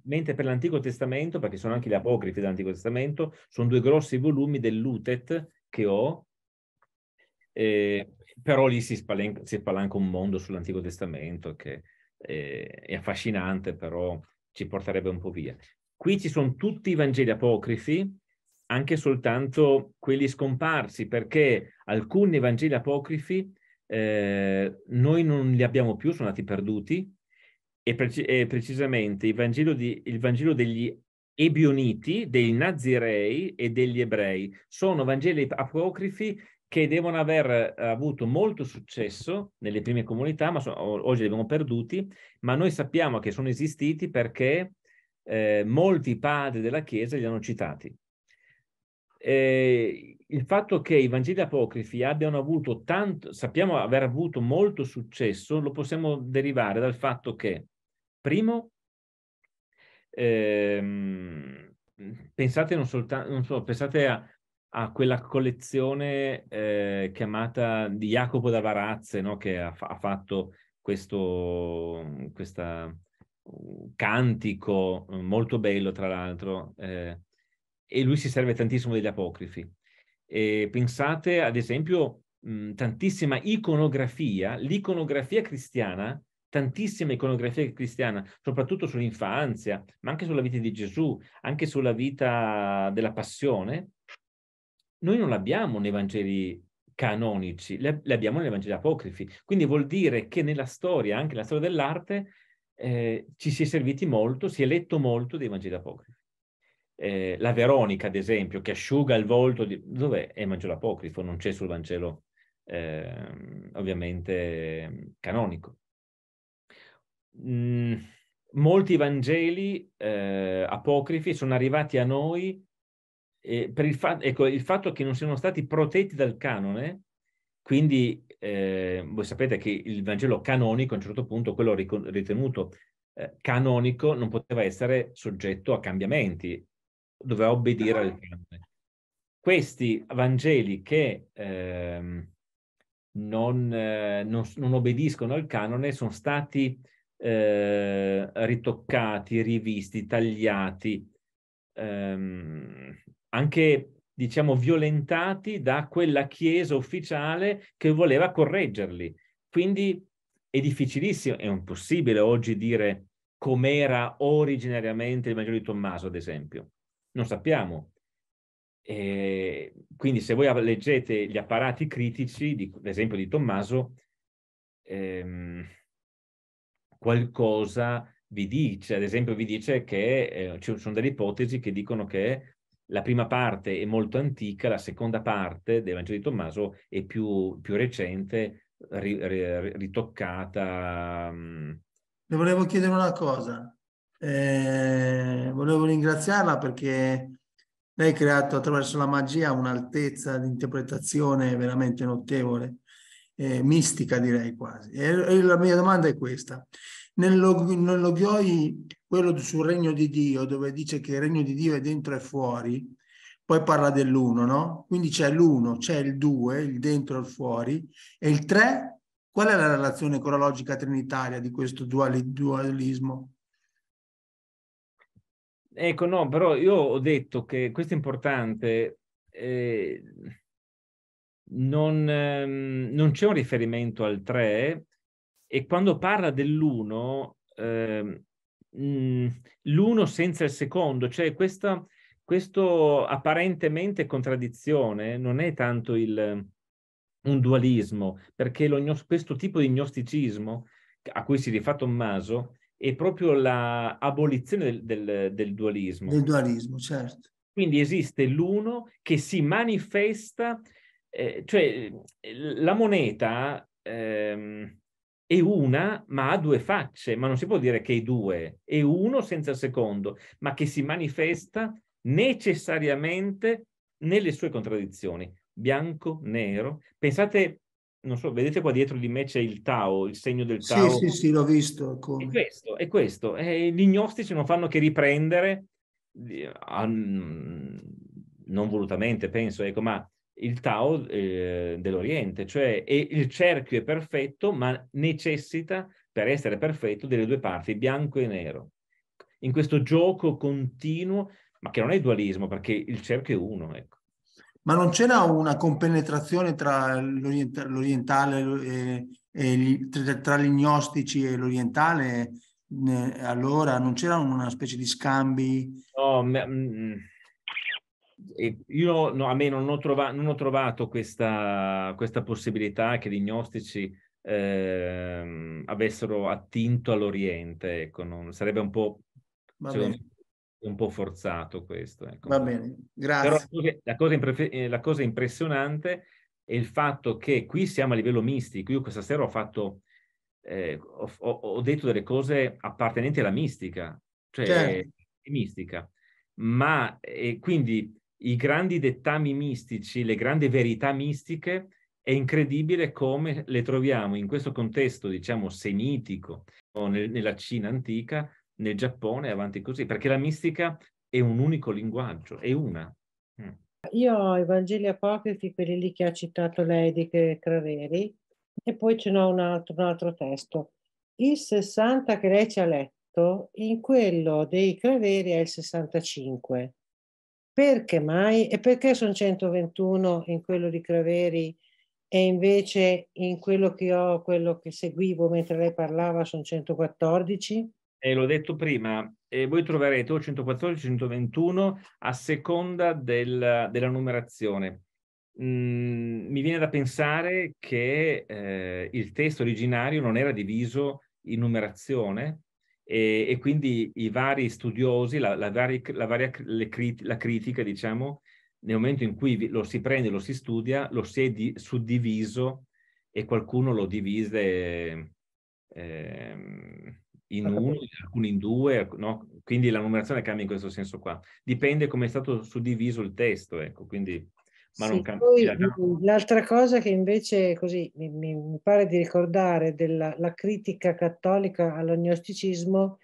mentre, per, l'Antico Testamento, perché sono anche gli apocrifi dell'Antico Testamento, sono due grossi volumi dell'Utet che ho, eh, però lì si spalanca, si spalanca, un mondo sull'Antico Testamento che eh, è affascinante, però ci porterebbe un po' via. Qui ci sono tutti i Vangeli apocrifi, anche soltanto quelli scomparsi, perché alcuni Vangeli apocrifi eh, noi non li abbiamo più, sono andati perduti, e, preci- e precisamente il Vangelo, di, il Vangelo, degli Ebioniti, dei Nazirei e degli Ebrei. Sono Vangeli apocrifi che devono aver eh, avuto molto successo nelle prime comunità, ma so- oggi li abbiamo perduti, ma noi sappiamo che sono esistiti perché eh, molti padri della Chiesa li hanno citati eh, il fatto che i Vangeli apocrifi abbiano avuto tanto, sappiamo aver avuto molto successo, lo possiamo derivare dal fatto che, primo, ehm, pensate, non soltanto, non so, pensate a, a quella collezione eh, chiamata di Jacopo da Varazze, no? che ha, ha fatto questo questa, cantico eh, molto bello, tra l'altro, eh, e lui si serve tantissimo degli apocrifi. E pensate, ad esempio, mh, tantissima iconografia, l'iconografia cristiana, tantissima iconografia cristiana, soprattutto sull'infanzia, ma anche sulla vita di Gesù, anche sulla vita della passione, noi non l'abbiamo nei Vangeli canonici, le abbiamo nei Vangeli apocrifi. Quindi vuol dire che nella storia, anche nella storia dell'arte, eh, ci si è serviti molto, si è letto molto dei Vangeli apocrifi eh, la Veronica, ad esempio, che asciuga il volto di... Dov'è? È Vangelo apocrifo, non c'è sul Vangelo eh, ovviamente canonico. Mm, molti Vangeli eh, apocrifi sono arrivati a noi per il, fa- ecco, il fatto che non siano stati protetti dal canone, quindi eh, voi sapete che il Vangelo canonico, a un certo punto, quello ritenuto eh, canonico, non poteva essere soggetto a cambiamenti doveva obbedire al canone. Questi Vangeli che ehm, non, eh, non, non, obbediscono al canone sono stati eh, ritoccati, rivisti, tagliati, ehm, anche diciamo violentati da quella chiesa ufficiale che voleva correggerli. Quindi è difficilissimo, è impossibile oggi dire com'era originariamente il Vangelo di Tommaso, ad esempio. Non sappiamo. E quindi se voi leggete gli apparati critici, di, esempio di Tommaso, ehm, qualcosa vi dice, ad esempio vi dice che eh, ci sono delle ipotesi che dicono che la prima parte è molto antica, la seconda parte del Vangelo di Tommaso è più, più recente, ri, ri, ritoccata. Mm. Le volevo chiedere una cosa. Eh, volevo ringraziarla perché lei ha creato attraverso la magia un'altezza di interpretazione veramente notevole, eh, mistica direi quasi. E la mia domanda è questa. Nello Nell'Ogioi, quello sul regno di Dio, dove dice che il regno di Dio è dentro e fuori, poi parla dell'uno, no? Quindi c'è l'uno, c'è il due, il dentro e il fuori, e il tre, qual è la relazione ecologica trinitaria di questo dualismo? Ecco, no, però io ho detto che questo è importante. Eh, non, ehm, non, c'è un riferimento al 3 e quando parla dell'1, ehm, l'1 senza il secondo, cioè questa, questo apparentemente contraddizione non è tanto il, un dualismo, perché lo, questo tipo di gnosticismo a cui si rifà Tommaso è proprio l'abolizione la del, del, del dualismo. Del dualismo, certo. Quindi esiste l'uno che si manifesta, eh, cioè la moneta ehm, è una ma ha due facce, ma non si può dire che è due, è uno senza il secondo, ma che si manifesta necessariamente nelle sue contraddizioni, bianco, nero. Pensate non so, vedete qua dietro di me c'è il Tao, il segno del Tao. Sì, sì, sì, l'ho visto. Come. È questo, è questo. E gli gnostici non fanno che riprendere, non volutamente penso, ecco, ma il Tao eh, dell'Oriente, cioè il cerchio è perfetto, ma necessita, per essere perfetto, delle due parti, bianco e nero. In questo gioco continuo, ma che non è dualismo, perché il cerchio è uno, ecco ma non c'era una compenetrazione tra l'orientale eh, e, e tra, tra gli gnostici e l'orientale eh, allora non c'era una specie di scambi no, ma, mm, mm. io no, a me non ho, trovato, non ho trovato questa, questa, possibilità che gli gnostici eh, avessero attinto all'Oriente, ecco, non, sarebbe un po' un po' forzato questo. Ecco. Va bene, grazie. Però la cosa, eh, la cosa, impressionante è il fatto che qui siamo a livello mistico. Io questa sera ho fatto, eh, ho, ho, detto delle cose appartenenti alla mistica, cioè certo. mistica. Ma e eh, quindi i grandi dettami mistici, le grandi verità mistiche, è incredibile come le troviamo in questo contesto, diciamo, senitico, nel, nella Cina antica, nel Giappone è avanti così, perché la mistica è un unico linguaggio, è una. Mm. Io ho i Vangeli apocrifi, quelli lì che ha citato lei di Craveri, e poi ce n'ho un altro, un altro testo. Il 60 che lei ci ha letto, in quello dei Craveri è il 65. Perché mai? E perché sono 121 in quello di Craveri e invece in quello che ho, quello che seguivo mentre lei parlava, sono 114? eh, l'ho detto prima, eh, voi troverete o 114 121 a seconda del, della numerazione. Mm, mi viene da pensare che eh, il testo originario non era diviso in numerazione e, e quindi i vari studiosi, la, la, vari, la, varia, crit, la, critica, diciamo, nel momento in cui lo si prende, lo si studia, lo si è di, suddiviso e qualcuno lo divise. Eh, in uno, alcuni in due, no? quindi la numerazione cambia in questo senso qua. Dipende come è stato suddiviso il testo, ecco, quindi... Ma sì, non cambia. l'altra cosa che invece così mi, mi pare di ricordare della critica cattolica all'agnosticismo,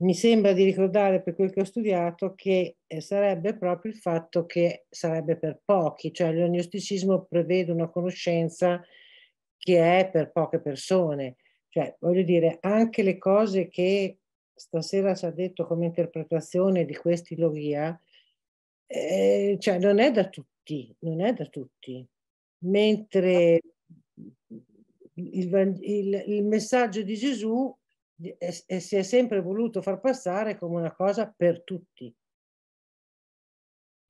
mi sembra di ricordare per quel che ho studiato che eh, sarebbe proprio il fatto che sarebbe per pochi, cioè l'agnosticismo prevede una conoscenza che è per poche persone cioè, voglio dire, anche le cose che stasera ci ha detto come interpretazione di quest'ilogia, eh, cioè non è da tutti, non è da tutti. Mentre il, il, il messaggio di Gesù è, è, si è sempre voluto far passare come una cosa per tutti.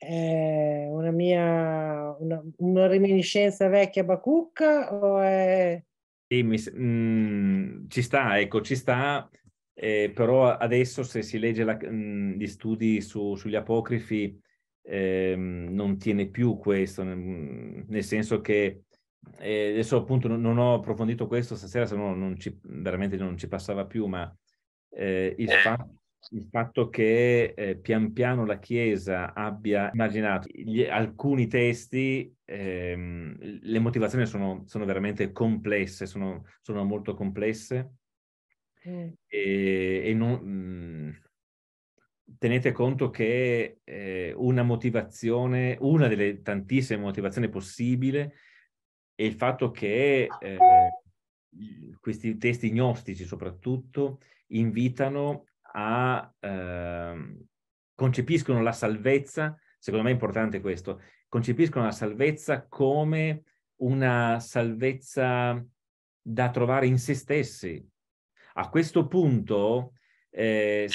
È una mia una, una reminiscenza vecchia bacucca o è sì, mi, mh, mm, ci sta, ecco, ci sta, eh, però adesso se si legge la, mh, mm, gli studi su, sugli apocrifi eh, non tiene più questo, nel, mm, nel senso che eh, adesso appunto non, non, ho approfondito questo stasera, se no non ci, veramente non ci passava più, ma eh, il eh. fatto il fatto che eh, pian piano la Chiesa abbia immaginato gli, alcuni testi, ehm, le motivazioni sono, sono veramente complesse, sono, sono molto complesse. Mm. E, e non, mh, mhmm, tenete conto che eh, una motivazione, una delle tantissime motivazioni possibili è il fatto che eh, questi testi gnostici soprattutto invitano a, eh, concepiscono la salvezza, secondo me è importante questo, concepiscono la salvezza come una salvezza da trovare in se stessi. A questo punto eh,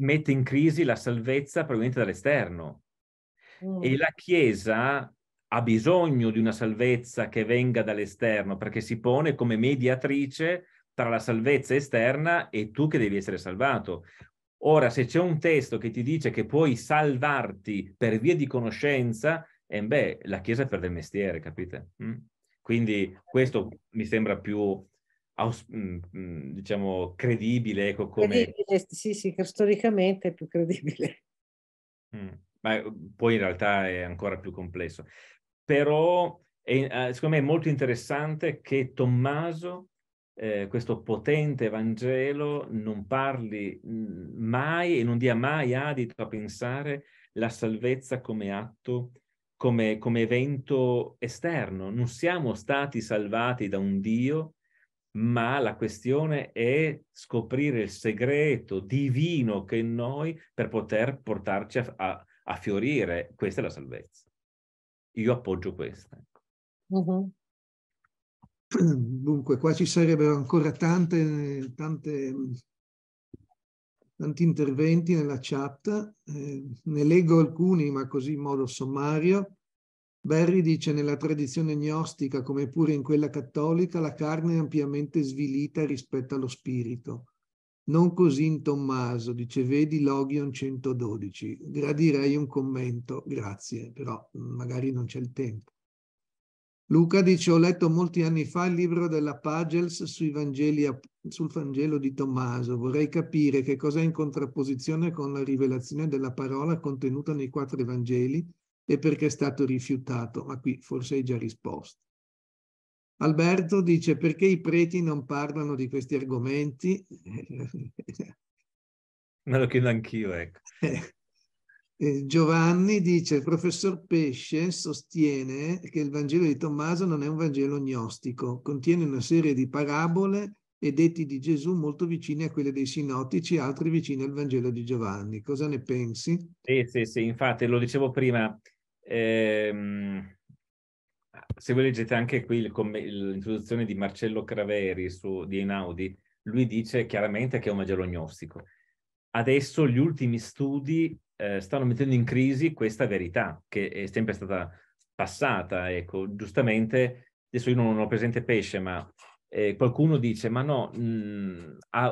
mette in crisi la salvezza proveniente dall'esterno mm. e la Chiesa ha bisogno di una salvezza che venga dall'esterno perché si pone come mediatrice tra la salvezza esterna e tu che devi essere salvato. Ora, se c'è un testo che ti dice che puoi salvarti per via di conoscenza, eh beh, la Chiesa perde il mestiere, capite? Mm? Quindi questo mi sembra più, mm, mm, diciamo, credibile. Ecco, come... Credibile, sì, sì, storicamente è più credibile. Ma eh, poi in realtà è ancora più complesso. Però è, eh, secondo me è molto interessante che Tommaso eh, questo potente Vangelo non parli mm, mai e non dia mai adito a pensare la salvezza come atto, come, come evento esterno. Non siamo stati salvati da un Dio, ma la questione è scoprire il segreto divino che è in noi per poter portarci a, a, a, fiorire. Questa è la salvezza. Io appoggio questa. Uh-huh. Dunque, qua ci sarebbero ancora tante, tante, tanti interventi nella chat. Eh, ne leggo alcuni, ma così in modo sommario. Barry dice nella tradizione gnostica, come pure in quella cattolica, la carne è ampiamente svilita rispetto allo spirito. Non così in Tommaso, dice vedi Logion 112. Gradirei un commento, grazie, però magari non c'è il tempo. Luca dice, ho letto molti anni fa il libro della Pagels sui Vangeli, sul Vangelo di Tommaso. Vorrei capire che cosa è in contrapposizione con la rivelazione della parola contenuta nei quattro Vangeli e perché è stato rifiutato. Ma qui forse hai già risposto. Alberto dice, perché i preti non parlano di questi argomenti? Me lo chiedo anch'io, ecco. Eh, eh, Giovanni dice, il professor Pesce sostiene che il Vangelo di Tommaso non è un Vangelo gnostico, contiene una serie di parabole e detti di Gesù molto vicini a quelle dei sinottici, altri vicini al Vangelo di Giovanni. Cosa ne pensi? Sì, sì, sì, infatti lo dicevo prima. Ehm, se voi leggete anche qui l'introduzione di Marcello Craveri su, di Einaudi, lui dice chiaramente che è un Vangelo gnostico. Adesso gli ultimi studi eh, stanno mettendo in crisi questa verità che è sempre stata passata. Ecco, giustamente, adesso io non ho presente pesce, ma eh, qualcuno dice, ma no, mh, mm, a,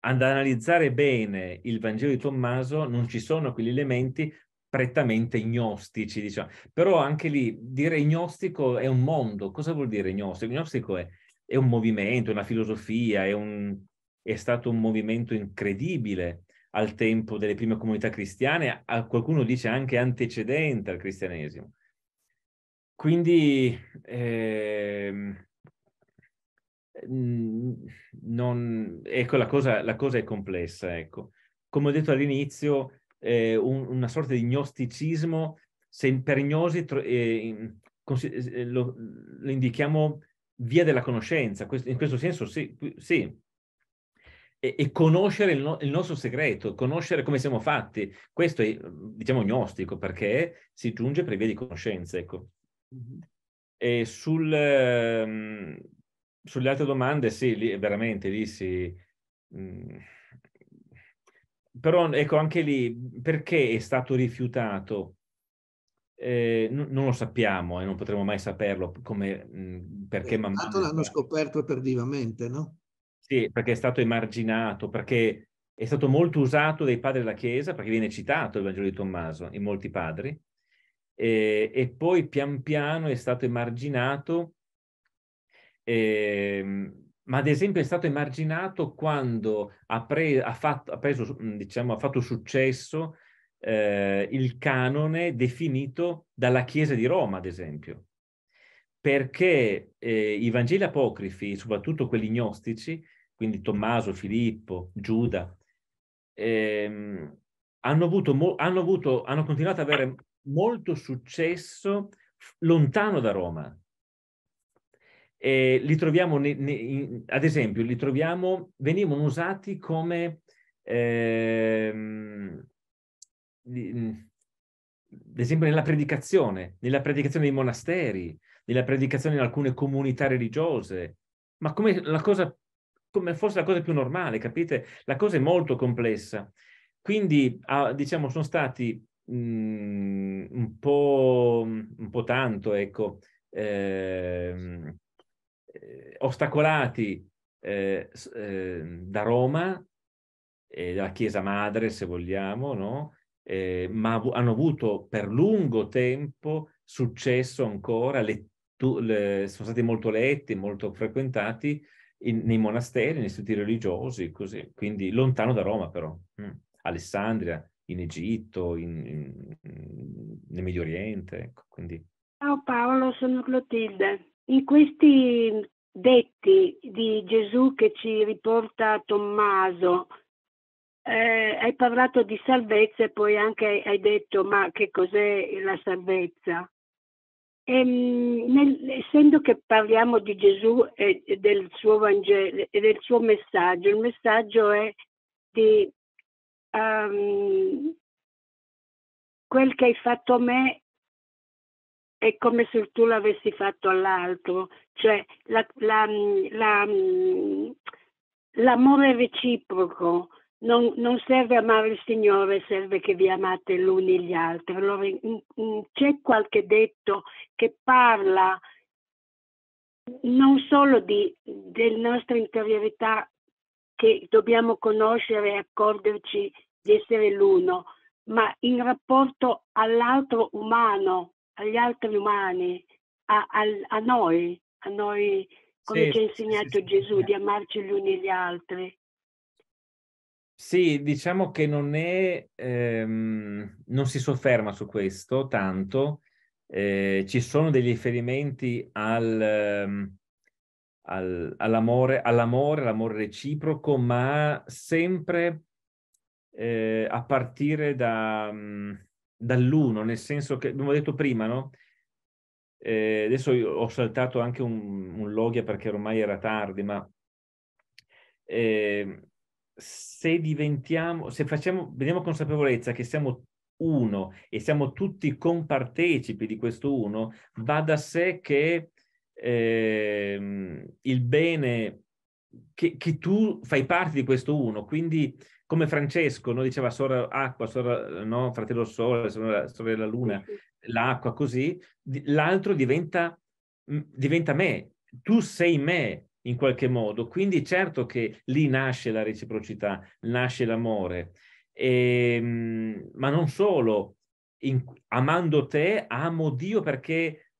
ad analizzare bene il Vangelo di Tommaso non ci sono quegli elementi prettamente gnostici, diciamo. Però anche lì dire gnostico è un mondo. Cosa vuol dire gnostico? Gnostico è, è un movimento, una filosofia, è, un, è stato un movimento incredibile al tempo delle prime comunità cristiane, a qualcuno dice anche antecedente al cristianesimo. Quindi ehm, mm, non, ecco, la cosa, la cosa, è complessa. Ecco. Come ho detto all'inizio, eh, un, una sorta di gnosticismo, se per gnosi eh, eh, lo, lo, indichiamo via della conoscenza, in questo senso sì, sì e, e conoscere il, no, il, nostro segreto, conoscere come siamo fatti. Questo è, mhmm, diciamo, gnostico perché si giunge per via di conoscenza, Ecco. Mm-hmm. E sul, um, sulle altre domande, sì, lì, veramente lì sì. Mh, mhmm, però ecco anche lì perché è stato rifiutato eh, n- non lo sappiamo e eh, non potremo mai saperlo come mh, perché eh, man mano l'hanno scoperto tardivamente no? Sì, perché è stato emarginato, perché è stato molto usato dai padri della Chiesa, perché viene citato il Vangelo di Tommaso in molti padri, e, e poi pian piano è stato emarginato, e, ehm, ma ad esempio è stato emarginato quando ha, pre, ha, fatto, ha, preso, mm, diciamo, ha fatto successo eh, il canone definito dalla Chiesa di Roma, ad esempio, perché eh, i Vangeli apocrifi, soprattutto quelli gnostici, quindi Tommaso, Filippo, Giuda, ehm, hanno, avuto, hanno, avuto, hanno continuato ad avere molto successo lontano da Roma. E li troviamo, ne, ne, in, ad esempio, li troviamo, venivano usati come ehm, mm, ad esempio nella predicazione, nella predicazione dei monasteri, nella predicazione in alcune comunità religiose, ma come la cosa come fosse la cosa più normale, capite? La cosa è molto complessa. Quindi, ah, diciamo, sono stati mh, mm, un, po', un, po', tanto, ecco, ehm, eh, ostacolati eh, ehm, da Roma, e dalla Chiesa Madre, se vogliamo, no? Eh, ma hanno avuto per lungo tempo successo ancora, le, sono stati molto letti, molto frequentati in, nei monasteri, negli istituti religiosi, così. Quindi lontano da Roma però. Mm. Alessandria, in Egitto, in, in, nel Medio Oriente. Ecco, quindi... Ciao Paolo, sono Clotilde. In questi detti di Gesù che ci riporta Tommaso, eh, hai parlato di salvezza e poi anche hai, hai detto ma che cos'è la salvezza? Ehm, nel, essendo che parliamo di Gesù e, e, del suo Vangelo e del suo messaggio, il messaggio è di um, quel che hai fatto a me è come se tu l'avessi fatto all'altro, cioè la, la, la, mm, l'amore reciproco, non, non, serve amare il Signore, serve che vi amate gli uni gli altri. Allora in, in, c'è qualche detto che parla non solo di, della nostra interiorità che dobbiamo conoscere e accorgerci di essere l'uno, ma in rapporto all'altro umano, agli altri umani, a, a, a noi, a noi come sì, ci ha insegnato sì, sì, Gesù, di amarci gli uni gli altri. Sì, diciamo che non è, ehm, non si sofferma su questo tanto. Eh, ci sono dei riferimenti al, ehm, al, all'amore, all'amore, all'amore reciproco, ma sempre eh, a partire da, mm, dall'uno, nel senso che, abbiamo detto prima, no? Eh, adesso ho saltato anche un, un logia perché ormai era tardi, ma eh, se diventiamo, se facciamo, vediamo consapevolezza che siamo uno e siamo tutti compartecipi di questo uno, va da sé che eh, il bene, che, che, tu fai parte di questo uno, quindi come Francesco no, diceva sora acqua, sora, no, fratello sole, sorella, sorella luna, l'acqua così, l'altro diventa, diventa me, tu sei me, in qualche modo. Quindi certo che lì nasce la reciprocità, nasce l'amore, e, ehm, ma non solo, in, amando te, amo Dio perché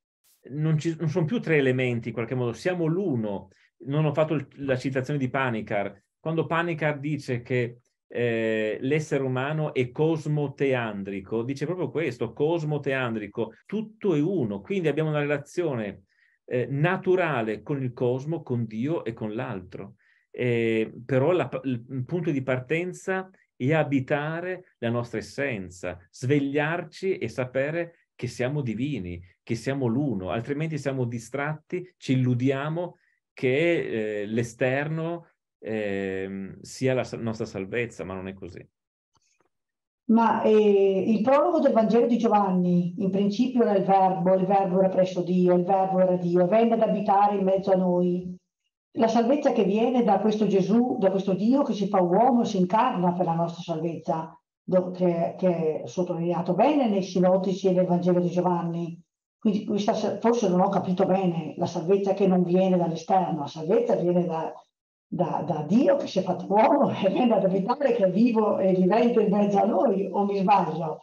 non, ci, non sono più tre elementi in qualche modo, siamo l'uno. Non ho fatto il, la citazione di Panicar. Quando Panicar dice che eh, l'essere umano è cosmoteandrico, dice proprio questo, cosmoteandrico, tutto è uno, quindi abbiamo una relazione eh, naturale con il cosmo, con Dio e con l'altro. Eh, però la, il punto di partenza è abitare la nostra essenza, svegliarci e sapere che siamo divini, che siamo l'uno, altrimenti siamo distratti, ci illudiamo che eh, l'esterno eh, sia la nostra salvezza, ma non è così. Ma eh, il prologo del Vangelo di Giovanni, in principio era il verbo, il verbo era presso Dio, il verbo era Dio, venne ad abitare in mezzo a noi. La salvezza che viene da questo Gesù, da questo Dio che si fa uomo, si incarna per la nostra salvezza, che, che è sottolineato bene nei sinottici e nel Vangelo di Giovanni. Quindi questa, forse non ho capito bene la salvezza che non viene dall'esterno, la salvezza viene da, da, da Dio che si è fatto uomo e viene ad abitare che è vivo e vivente in mezzo a noi, o mi sbaglio?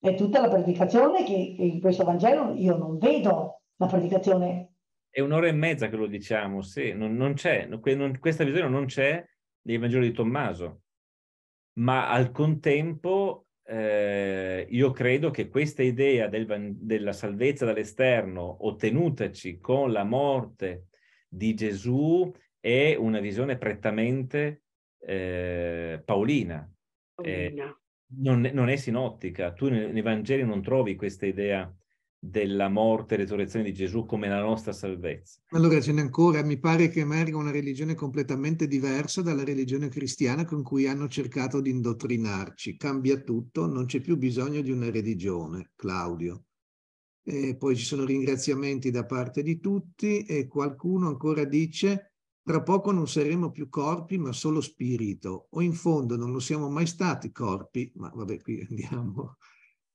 È tutta la predicazione che in questo Vangelo io non vedo, la predicazione è un'ora e mezza che lo diciamo, sì, non, non c'è, questa visione non c'è nel Vangelo di Tommaso, ma al contempo eh, io credo che questa idea del, della salvezza dall'esterno ottenutaci con la morte di Gesù è una visione prettamente eh, paolina. paolina. Eh, non, non, è sinottica. Tu nei Vangeli non trovi questa idea della morte e resurrezione di Gesù come la nostra salvezza. Allora ce n'è ancora, mi pare che emerga una religione completamente diversa dalla religione cristiana con cui hanno cercato di indottrinarci. Cambia tutto, non c'è più bisogno di una religione, Claudio. E eh, poi ci sono ringraziamenti da parte di tutti e qualcuno ancora dice tra poco non saremo più corpi, ma solo spirito, o in fondo non lo siamo mai stati corpi, ma vabbè, qui andiamo.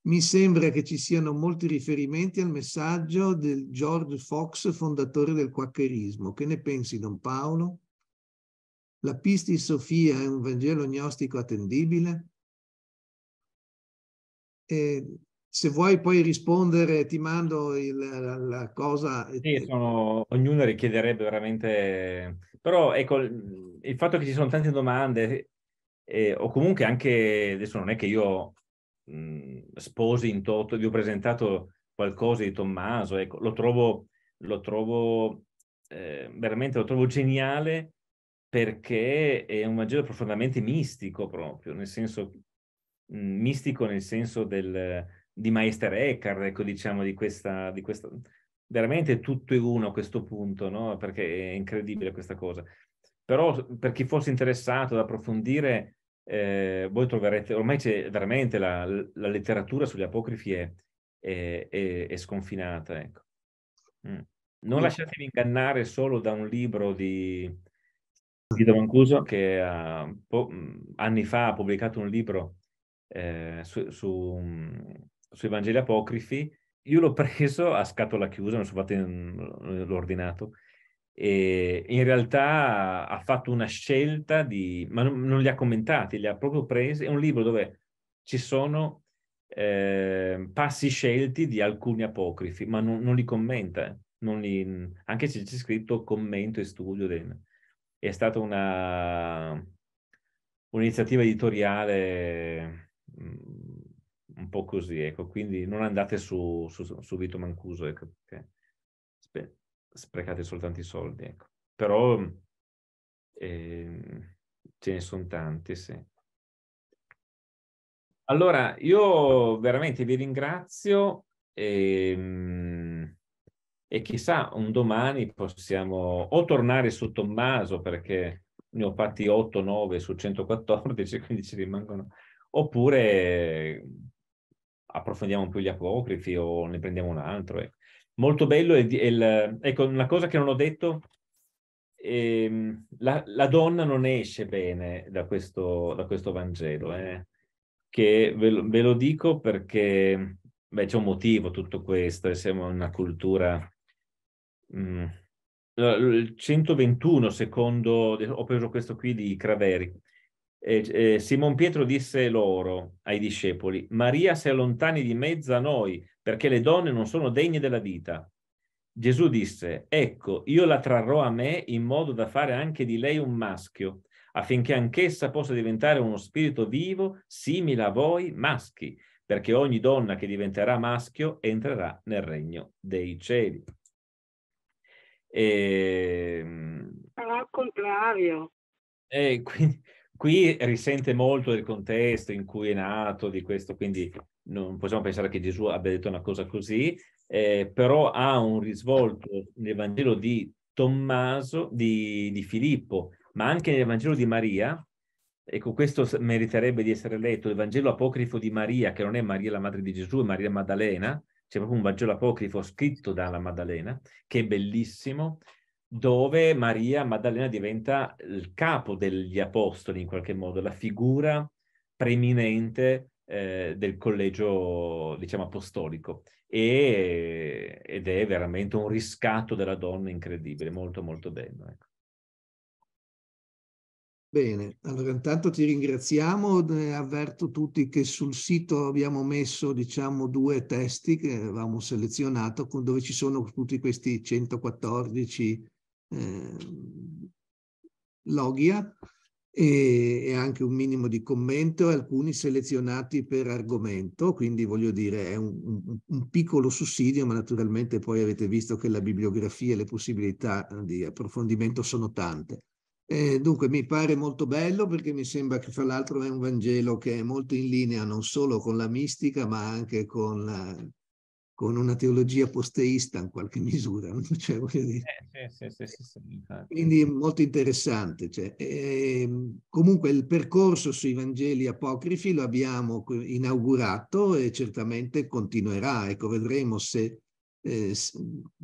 Mi sembra che ci siano molti riferimenti al messaggio del George Fox, fondatore del quaccherismo. Che ne pensi, Don Paolo? La pista di Sofia è un Vangelo gnostico attendibile? E eh, se vuoi poi rispondere ti mando il, la, la, cosa. Sì, sono, ognuno richiederebbe veramente... Però ecco, il fatto che ci sono tante domande eh, o comunque anche, adesso non è che io mh, sposi in toto, vi ho presentato qualcosa di Tommaso, ecco, lo trovo, lo trovo eh, veramente lo trovo geniale perché è un Vangelo profondamente mistico proprio, nel senso mh, mistico nel senso del, di Meister Eckhart, ecco, diciamo, di questa, di questa, veramente tutto è uno a questo punto, no? Perché è incredibile questa cosa. Però per chi fosse interessato ad approfondire, eh, voi troverete, ormai c'è veramente la, la letteratura sugli apocrifi è, è, è, è sconfinata, ecco. Mm. Non lasciatevi ingannare solo da un libro di, di Mancuso che ha, po, mm, anni fa ha pubblicato un libro eh, su, su, mm, sui Vangeli apocrifi, io l'ho preso a scatola chiusa, non sono fatto in, mm, l'ho ordinato, e in realtà ha fatto una scelta di, ma non, non li ha commentati, li ha proprio presi, è un libro dove ci sono eh, passi scelti di alcuni apocrifi, ma non, non li commenta, non li, anche se c'è scritto commento e studio. Del, è stata una, un'iniziativa editoriale mm, un po' così, ecco, quindi non andate su, su, su Vito Mancuso, ecco, perché spe, sprecate soltanto i soldi, ecco. Però eh, ce ne sono tanti, sì. Allora, io veramente vi ringrazio e, ehm, e chissà un domani possiamo o tornare su Tommaso perché ne ho fatti 8-9 su 114, quindi ci rimangono, oppure approfondiamo più gli apocrifi o ne prendiamo un altro. Ecco. Molto bello, è, è il, ecco una cosa che non ho detto, ehm, la, la, donna non esce bene da questo, da questo Vangelo, eh, che ve lo, ve lo, dico perché beh, c'è un motivo tutto questo, siamo in una cultura... Mh, mm, il 121 secondo, ho preso questo qui di Craveri, eh, Simon Pietro disse loro, ai discepoli, Maria si allontani di mezzo a noi, perché le donne non sono degne della vita. Gesù disse, ecco, io la trarrò a me in modo da fare anche di lei un maschio, affinché anch'essa possa diventare uno spirito vivo, simile a voi maschi, perché ogni donna che diventerà maschio entrerà nel regno dei cieli. E... Ehm al contrario. E quindi qui risente molto del contesto in cui è nato, di questo, quindi non possiamo pensare che Gesù abbia detto una cosa così, eh, però ha un risvolto nel Vangelo di Tommaso, di, di, Filippo, ma anche nel Vangelo di Maria. Ecco, questo meriterebbe di essere letto, il Vangelo apocrifo di Maria, che non è Maria la madre di Gesù, è Maria Maddalena, c'è proprio un Vangelo apocrifo scritto dalla Maddalena, che è bellissimo, dove Maria Maddalena diventa il capo degli apostoli in qualche modo, la figura preeminente eh, del collegio, diciamo, apostolico. E, ed è veramente un riscatto della donna incredibile, molto molto bello. Ecco. Bene, allora intanto ti ringraziamo, eh, avverto tutti che sul sito abbiamo messo diciamo due testi che avevamo selezionato dove ci sono tutti questi 114 Ehm, logia e, anche un minimo di commento alcuni selezionati per argomento, quindi voglio dire è un, un, un, piccolo sussidio, ma naturalmente poi avete visto che la bibliografia e le possibilità di approfondimento sono tante. E eh, dunque mi pare molto bello perché mi sembra che fra l'altro è un Vangelo che è molto in linea non solo con la mistica ma anche con con una teologia posteista in qualche misura, cioè, eh, sì, sì, sì, Quindi molto interessante. Cioè, eh, comunque il percorso sui Vangeli apocrifi lo abbiamo inaugurato e certamente continuerà. Ecco, vedremo se, eh, se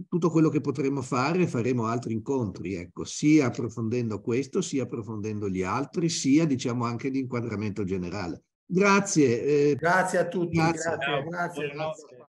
tutto quello che potremo fare, faremo altri incontri, ecco, sia approfondendo questo, sia approfondendo gli altri, sia diciamo anche l'inquadramento generale. Grazie. Eh. grazie a tutti. grazie. grazie. grazie. grazie.